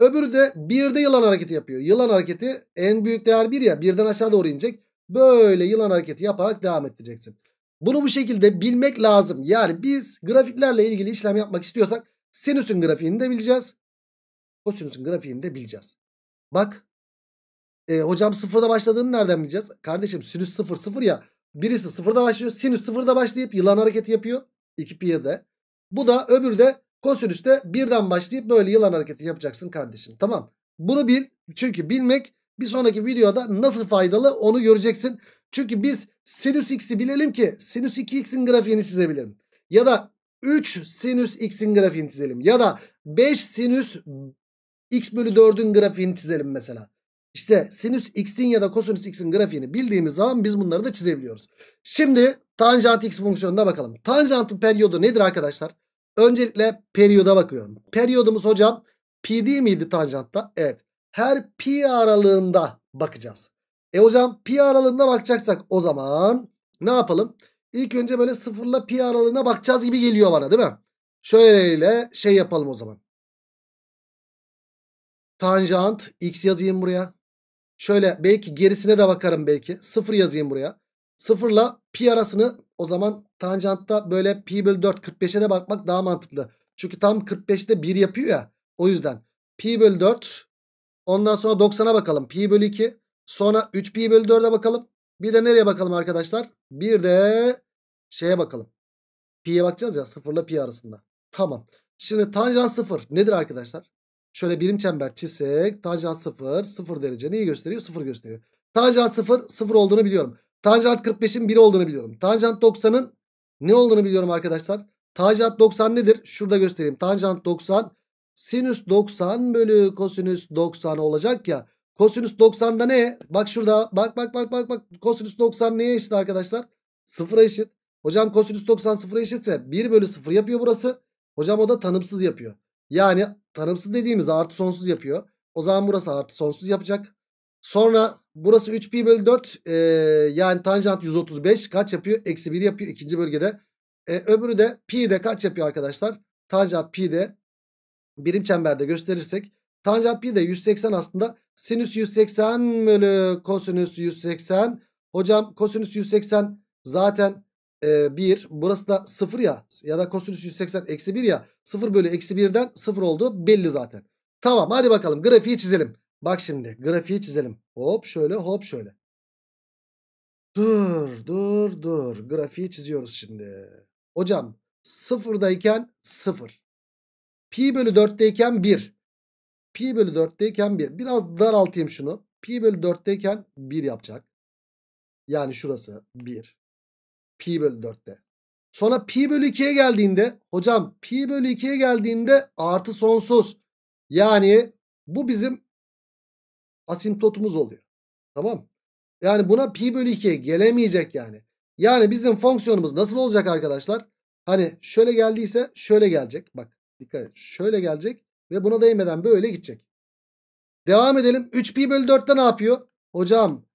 Öbürü de birde yılan hareketi yapıyor. Yılan hareketi en büyük değer bir ya. Birden aşağı doğru inecek. Böyle yılan hareketi yaparak devam edeceksin. Bunu bu şekilde bilmek lazım. Yani biz grafiklerle ilgili işlem yapmak istiyorsak sinüsün grafiğini de bileceğiz. Kosinüsün grafiğini de bileceğiz. Bak. E, hocam sıfırda başladığını nereden bileceğiz? Kardeşim sinüs sıfır sıfır ya. Birisi sıfırda başlıyor. Sinüs sıfırda başlayıp yılan hareketi yapıyor. 2 pi'ye de. Bu da öbürü de kosinüste birden başlayıp böyle yılan hareketi yapacaksın kardeşim. Tamam. Bunu bil. Çünkü bilmek bir sonraki videoda nasıl faydalı onu göreceksin. Çünkü biz sinüs x'i bilelim ki sinüs 2x'in grafiğini çizebilirim. Ya da 3 sinüs x'in grafiğini çizelim. Ya da 5 sinüs x bölü 4'ün grafiğini çizelim mesela. İşte sinüs x'in ya da kosinüs x'in grafiğini bildiğimiz zaman biz bunları da çizebiliyoruz. Şimdi tanjant x fonksiyonuna bakalım. Tanjantın periyodu nedir arkadaşlar? Öncelikle periyoda bakıyorum. Periyodumuz hocam PD miydi tanjantta? Evet. Her pi aralığında bakacağız. E hocam pi aralığında bakacaksak o zaman ne yapalım? İlk önce böyle sıfırla pi aralığına bakacağız gibi geliyor bana değil mi? Şöyle şey yapalım o zaman. Tanjant x yazayım buraya. Şöyle belki gerisine de bakarım belki. 0 yazayım buraya. 0 ile pi arasını o zaman tanjantta böyle pi bölü 4 45'e de bakmak daha mantıklı. Çünkü tam 45'te 1 yapıyor ya. O yüzden pi bölü 4 ondan sonra 90'a bakalım. Pi bölü 2 sonra 3 pi bölü 4'e bakalım. Bir de nereye bakalım arkadaşlar? Bir de şeye bakalım. Pi'ye bakacağız ya 0 ile pi arasında. Tamam. Şimdi tanjant 0 nedir arkadaşlar? Şöyle birim çember çizsek tanjant 0 0 derece neyi gösteriyor? 0 gösteriyor. Tanjant 0 0 olduğunu biliyorum. Tanjant 45'in 1 olduğunu biliyorum. Tanjant 90'ın ne olduğunu biliyorum arkadaşlar. Tanjant 90 nedir? Şurada göstereyim. Tanjant 90 sinüs 90 bölü kosinüs 90 olacak ya. Kosinüs 90'da ne? Bak şurada bak bak bak bak bak. Kosinüs 90 neye eşit arkadaşlar? Sıfıra eşit. Hocam kosinüs 90 sıfıra eşitse 1 bölü 0 yapıyor burası. Hocam o da tanımsız yapıyor. Yani tanımsız dediğimiz artı sonsuz yapıyor. O zaman burası artı sonsuz yapacak. Sonra burası 3 pi bölü 4 e, yani tanjant 135 kaç yapıyor? Eksi 1 yapıyor ikinci bölgede. E, öbürü de pi de kaç yapıyor arkadaşlar? Tanjant pi de birim çemberde gösterirsek tanjant pi de 180 aslında sinüs 180 bölü kosinüs 180. Hocam kosinüs 180 zaten e, ee, 1 burası da 0 ya ya da kosinüs 180 eksi 1 ya 0 bölü eksi 1'den 0 olduğu belli zaten. Tamam hadi bakalım grafiği çizelim. Bak şimdi grafiği çizelim. Hop şöyle hop şöyle. Dur dur dur grafiği çiziyoruz şimdi. Hocam sıfırdayken 0. Pi bölü 4'teyken 1. Pi bölü 4'teyken 1. Biraz daraltayım şunu. Pi bölü 4'teyken 1 yapacak. Yani şurası 1 pi bölü 4'te. Sonra pi bölü 2'ye geldiğinde hocam pi bölü 2'ye geldiğinde artı sonsuz. Yani bu bizim asimptotumuz oluyor. Tamam Yani buna pi bölü 2'ye gelemeyecek yani. Yani bizim fonksiyonumuz nasıl olacak arkadaşlar? Hani şöyle geldiyse şöyle gelecek. Bak dikkat et. Şöyle gelecek ve buna değmeden böyle gidecek. Devam edelim. 3pi bölü 4'te ne yapıyor? Hocam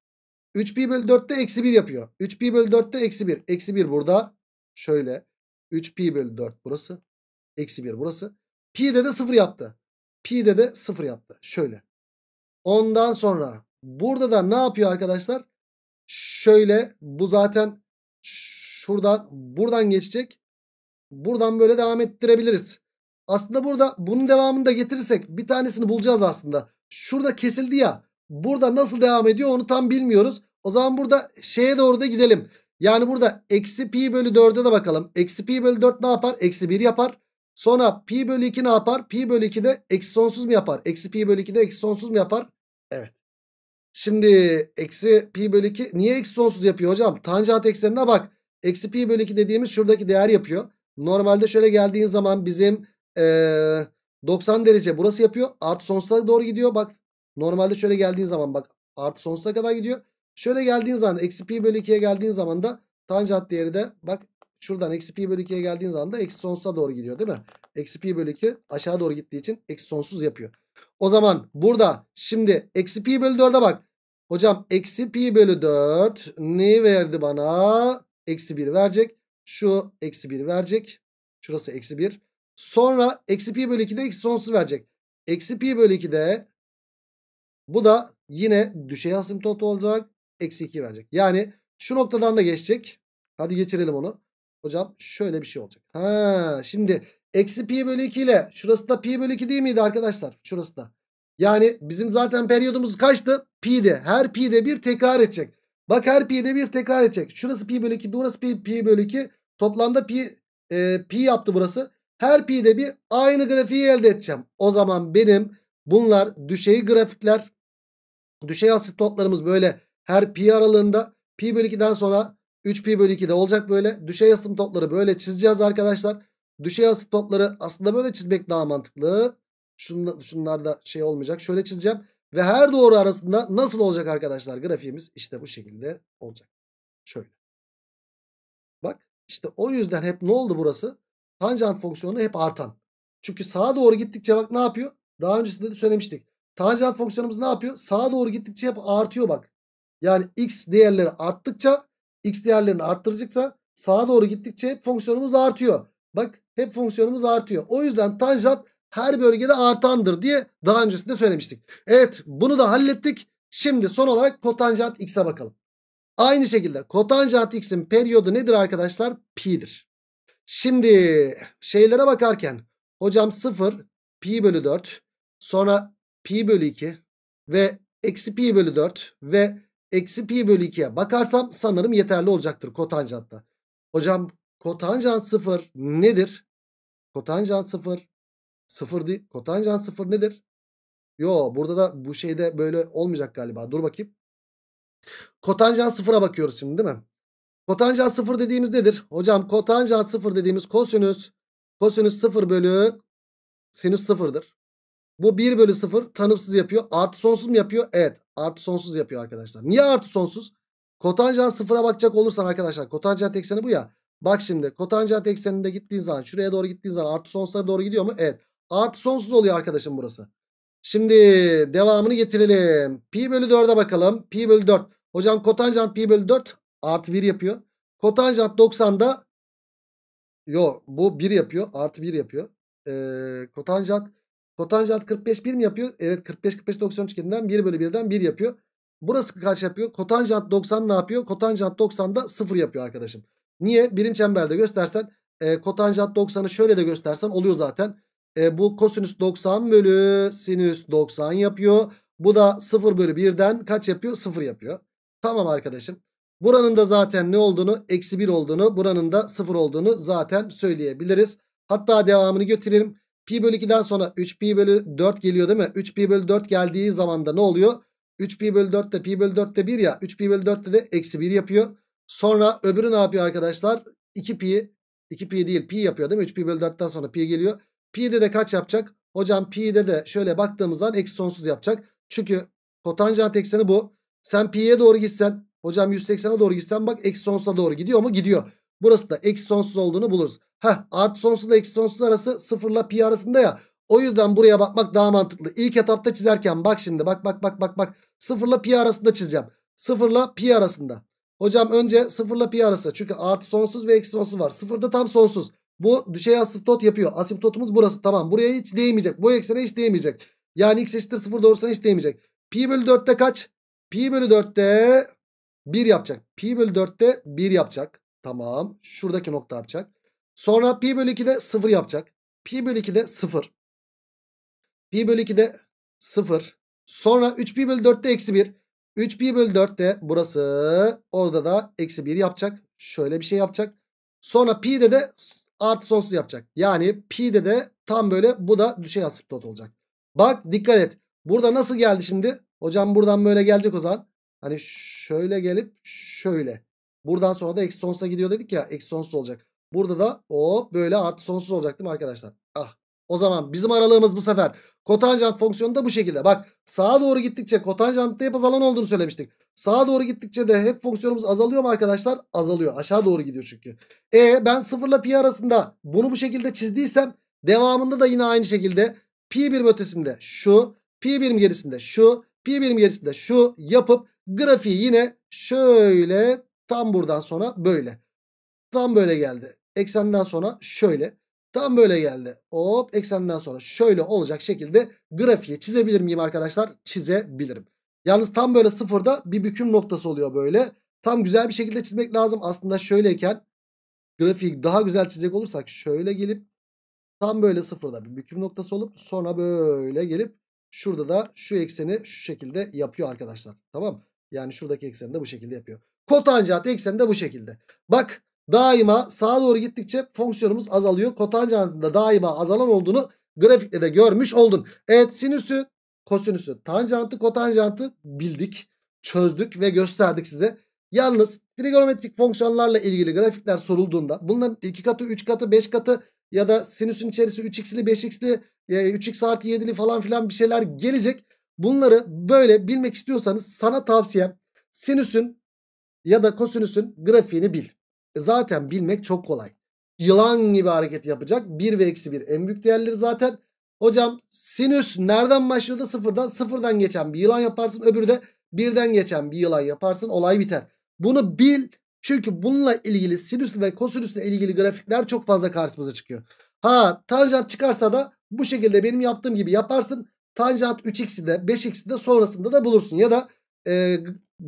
3pi bölü 4'te eksi 1 yapıyor. 3pi bölü 4'te eksi 1. Eksi 1 burada. Şöyle. 3pi bölü 4 burası. Eksi 1 burası. Pi'de de 0 yaptı. Pi'de de 0 yaptı. Şöyle. Ondan sonra burada da ne yapıyor arkadaşlar? Şöyle bu zaten şuradan buradan geçecek. Buradan böyle devam ettirebiliriz. Aslında burada bunun devamını da getirirsek bir tanesini bulacağız aslında. Şurada kesildi ya. Burada nasıl devam ediyor onu tam bilmiyoruz. O zaman burada şeye doğru da gidelim. Yani burada eksi pi bölü 4'e de bakalım. Eksi pi bölü 4 ne yapar? Eksi 1 yapar. Sonra pi bölü 2 ne yapar? Pi bölü 2 de eksi sonsuz mu yapar? Eksi pi bölü 2 de eksi sonsuz mu yapar? Evet. Şimdi eksi pi bölü 2 niye eksi sonsuz yapıyor hocam? Tanjant eksenine bak. Eksi pi bölü 2 dediğimiz şuradaki değer yapıyor. Normalde şöyle geldiğin zaman bizim ee, 90 derece burası yapıyor. Artı sonsuza doğru gidiyor. Bak Normalde şöyle geldiğin zaman bak artı sonsuza kadar gidiyor. Şöyle geldiğin zaman eksi pi bölü 2'ye geldiğin zaman da tanjant değeri de bak şuradan eksi pi bölü 2'ye geldiğin zaman da eksi sonsuza doğru gidiyor değil mi? Eksi pi bölü 2 aşağı doğru gittiği için eksi sonsuz yapıyor. O zaman burada şimdi eksi pi bölü 4'e bak. Hocam eksi pi bölü 4 ne verdi bana? Eksi 1 verecek. Şu eksi 1 verecek. Şurası eksi 1. Sonra eksi pi bölü 2 de eksi sonsuz verecek. Eksi pi bölü 2 de bu da yine düşey asimtot olacak. Eksi 2 verecek. Yani şu noktadan da geçecek. Hadi geçirelim onu. Hocam şöyle bir şey olacak. Ha, şimdi eksi pi bölü 2 ile şurası da pi bölü 2 değil miydi arkadaşlar? Şurası da. Yani bizim zaten periyodumuz kaçtı? Pi'de. Her pi'de bir tekrar edecek. Bak her pi'de bir tekrar edecek. Şurası pi bölü 2, burası pi, pi bölü 2. Toplamda pi, e, pi yaptı burası. Her pi'de bir aynı grafiği elde edeceğim. O zaman benim bunlar düşey grafikler. Düşey asit notlarımız böyle her pi aralığında pi bölü 2'den sonra 3 pi bölü 2'de olacak böyle. Düşey asit asimptotları böyle çizeceğiz arkadaşlar. Düşey asit asimptotları aslında böyle çizmek daha mantıklı. Şunlar, şunlar da şey olmayacak. Şöyle çizeceğim. Ve her doğru arasında nasıl olacak arkadaşlar grafiğimiz? işte bu şekilde olacak. Şöyle. Bak işte o yüzden hep ne oldu burası? Tanjant fonksiyonu hep artan. Çünkü sağa doğru gittikçe bak ne yapıyor? Daha öncesinde de söylemiştik. Tanjant fonksiyonumuz ne yapıyor? Sağa doğru gittikçe hep artıyor bak. Yani x değerleri arttıkça x değerlerini arttıracaksa sağa doğru gittikçe hep fonksiyonumuz artıyor. Bak hep fonksiyonumuz artıyor. O yüzden tanjant her bölgede artandır diye daha öncesinde söylemiştik. Evet bunu da hallettik. Şimdi son olarak kotanjant x'e bakalım. Aynı şekilde kotanjant x'in periyodu nedir arkadaşlar? Pi'dir. Şimdi şeylere bakarken hocam 0 pi bölü 4 sonra pi bölü 2 ve eksi pi bölü 4 ve eksi pi bölü 2'ye bakarsam sanırım yeterli olacaktır kotanjantta. Hocam kotanjant 0 nedir? Kotanjant 0 0 değil. Kotanjant 0 nedir? Yo burada da bu şeyde böyle olmayacak galiba. Dur bakayım. Kotanjant 0'a bakıyoruz şimdi değil mi? Kotanjant 0 dediğimiz nedir? Hocam kotanjant 0 dediğimiz kosinüs kosinüs 0 bölü sinüs 0'dır. Bu 1 bölü 0 tanımsız yapıyor. Artı sonsuz mu yapıyor? Evet. Artı sonsuz yapıyor arkadaşlar. Niye artı sonsuz? Kotanjant sıfıra bakacak olursan arkadaşlar. Kotanjant ekseni bu ya. Bak şimdi kotanjant ekseninde gittiğin zaman şuraya doğru gittiğin zaman artı sonsuza doğru gidiyor mu? Evet. Artı sonsuz oluyor arkadaşım burası. Şimdi devamını getirelim. Pi bölü 4'e bakalım. Pi bölü 4. Hocam kotanjant pi bölü 4 artı 1 yapıyor. Kotanjant 90'da yo bu 1 yapıyor. Artı 1 yapıyor. Ee, kotanjant Kotanjant 45 1 mi yapıyor? Evet 45 45 90 üçgeninden 1 bölü 1'den 1 yapıyor. Burası kaç yapıyor? Kotanjant 90 ne yapıyor? Kotanjant 90 da 0 yapıyor arkadaşım. Niye? Birim çemberde göstersen e, kotanjant 90'ı şöyle de göstersen oluyor zaten. E, bu kosinüs 90 bölü sinüs 90 yapıyor. Bu da 0 bölü 1'den kaç yapıyor? 0 yapıyor. Tamam arkadaşım. Buranın da zaten ne olduğunu? Eksi 1 olduğunu. Buranın da 0 olduğunu zaten söyleyebiliriz. Hatta devamını götürelim. Pi bölü 2'den sonra 3 pi bölü 4 geliyor değil mi? 3 pi bölü 4 geldiği zaman da ne oluyor? 3 pi bölü 4 de pi bölü 4 de 1 ya. 3 pi bölü 4 de de eksi 1 yapıyor. Sonra öbürü ne yapıyor arkadaşlar? 2 pi 2 pi değil pi yapıyor değil mi? 3 pi bölü 4'ten sonra pi geliyor. Pi'de de kaç yapacak? Hocam pi'de de şöyle baktığımız eksi sonsuz yapacak. Çünkü kotanjant ekseni bu. Sen pi'ye doğru gitsen hocam 180'e doğru gitsen bak eksi sonsuza doğru gidiyor mu? Gidiyor. Burası da eksi sonsuz olduğunu buluruz. Heh artı sonsuzla eksi sonsuz arası sıfırla pi arasında ya. O yüzden buraya bakmak daha mantıklı. İlk etapta çizerken bak şimdi bak bak bak bak bak. Sıfırla pi arasında çizeceğim. Sıfırla pi arasında. Hocam önce sıfırla pi arası. Çünkü artı sonsuz ve eksi sonsuz var. Sıfırda tam sonsuz. Bu düşey asimtot yapıyor. Asimtotumuz burası. Tamam buraya hiç değmeyecek. Bu eksene hiç değmeyecek. Yani x eşittir sıfır doğrusuna hiç değmeyecek. Pi bölü 4'te kaç? Pi bölü 4'te 1 yapacak. Pi bölü 4'te 1 yapacak. Tamam. Şuradaki nokta yapacak. Sonra pi bölü 2'de 0 yapacak. Pi bölü 2'de 0. Pi bölü 2'de 0. Sonra 3 pi bölü 4'te eksi 1. 3 pi bölü 4'te burası. Orada da eksi 1 yapacak. Şöyle bir şey yapacak. Sonra pi'de de artı sonsuz yapacak. Yani pi'de de tam böyle bu da düşey asimptot olacak. Bak dikkat et. Burada nasıl geldi şimdi? Hocam buradan böyle gelecek o zaman. Hani şöyle gelip şöyle. Buradan sonra da eksi sonsuza gidiyor dedik ya. Eksi sonsuz olacak. Burada da o böyle artı sonsuz olacak değil mi arkadaşlar? Ah. O zaman bizim aralığımız bu sefer kotanjant fonksiyonu da bu şekilde. Bak sağa doğru gittikçe kotanjantta hep azalan olduğunu söylemiştik. Sağa doğru gittikçe de hep fonksiyonumuz azalıyor mu arkadaşlar? Azalıyor. Aşağı doğru gidiyor çünkü. E ben sıfırla pi arasında bunu bu şekilde çizdiysem devamında da yine aynı şekilde pi birim ötesinde şu, pi birim gerisinde şu, pi birim gerisinde şu yapıp grafiği yine şöyle Tam buradan sonra böyle. Tam böyle geldi. Eksenden sonra şöyle. Tam böyle geldi. Hop eksenden sonra şöyle olacak şekilde grafiği çizebilir miyim arkadaşlar? Çizebilirim. Yalnız tam böyle sıfırda bir büküm noktası oluyor böyle. Tam güzel bir şekilde çizmek lazım. Aslında şöyleyken grafiği daha güzel çizecek olursak şöyle gelip tam böyle sıfırda bir büküm noktası olup sonra böyle gelip şurada da şu ekseni şu şekilde yapıyor arkadaşlar. Tamam Yani şuradaki ekseni de bu şekilde yapıyor. Kotanjant ekseni de bu şekilde. Bak daima sağa doğru gittikçe fonksiyonumuz azalıyor. Kotanjantında daima azalan olduğunu grafikte de görmüş oldun. Evet sinüsü, kosinüsü, tanjantı, kotanjantı bildik, çözdük ve gösterdik size. Yalnız trigonometrik fonksiyonlarla ilgili grafikler sorulduğunda bunların 2 katı, 3 katı, 5 katı ya da sinüsün içerisi 3x'li, 5x'li, 3x e, artı 7'li falan filan bir şeyler gelecek. Bunları böyle bilmek istiyorsanız sana tavsiyem sinüsün ya da kosinüsün grafiğini bil. E zaten bilmek çok kolay. Yılan gibi hareket yapacak. 1 ve eksi 1 en büyük değerleri zaten. Hocam sinüs nereden başlıyor da sıfırdan? Sıfırdan geçen bir yılan yaparsın. Öbürü de birden geçen bir yılan yaparsın. Olay biter. Bunu bil. Çünkü bununla ilgili sinüs ve kosinüsle ilgili grafikler çok fazla karşımıza çıkıyor. Ha tanjant çıkarsa da bu şekilde benim yaptığım gibi yaparsın. Tanjant 3x'i de 5x'i de sonrasında da bulursun. Ya da e,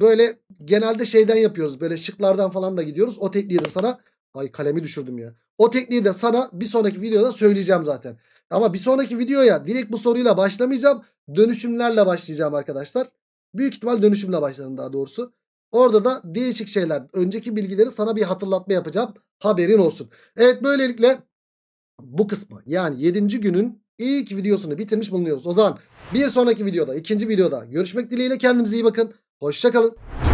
böyle genelde şeyden yapıyoruz. Böyle şıklardan falan da gidiyoruz. O tekniği de sana ay kalemi düşürdüm ya. O tekniği de sana bir sonraki videoda söyleyeceğim zaten. Ama bir sonraki videoya direkt bu soruyla başlamayacağım. Dönüşümlerle başlayacağım arkadaşlar. Büyük ihtimal dönüşümle başlarım daha doğrusu. Orada da değişik şeyler, önceki bilgileri sana bir hatırlatma yapacağım. Haberin olsun. Evet böylelikle bu kısmı yani 7. günün ilk videosunu bitirmiş bulunuyoruz. O zaman bir sonraki videoda, ikinci videoda görüşmek dileğiyle kendinize iyi bakın. Hoşçakalın.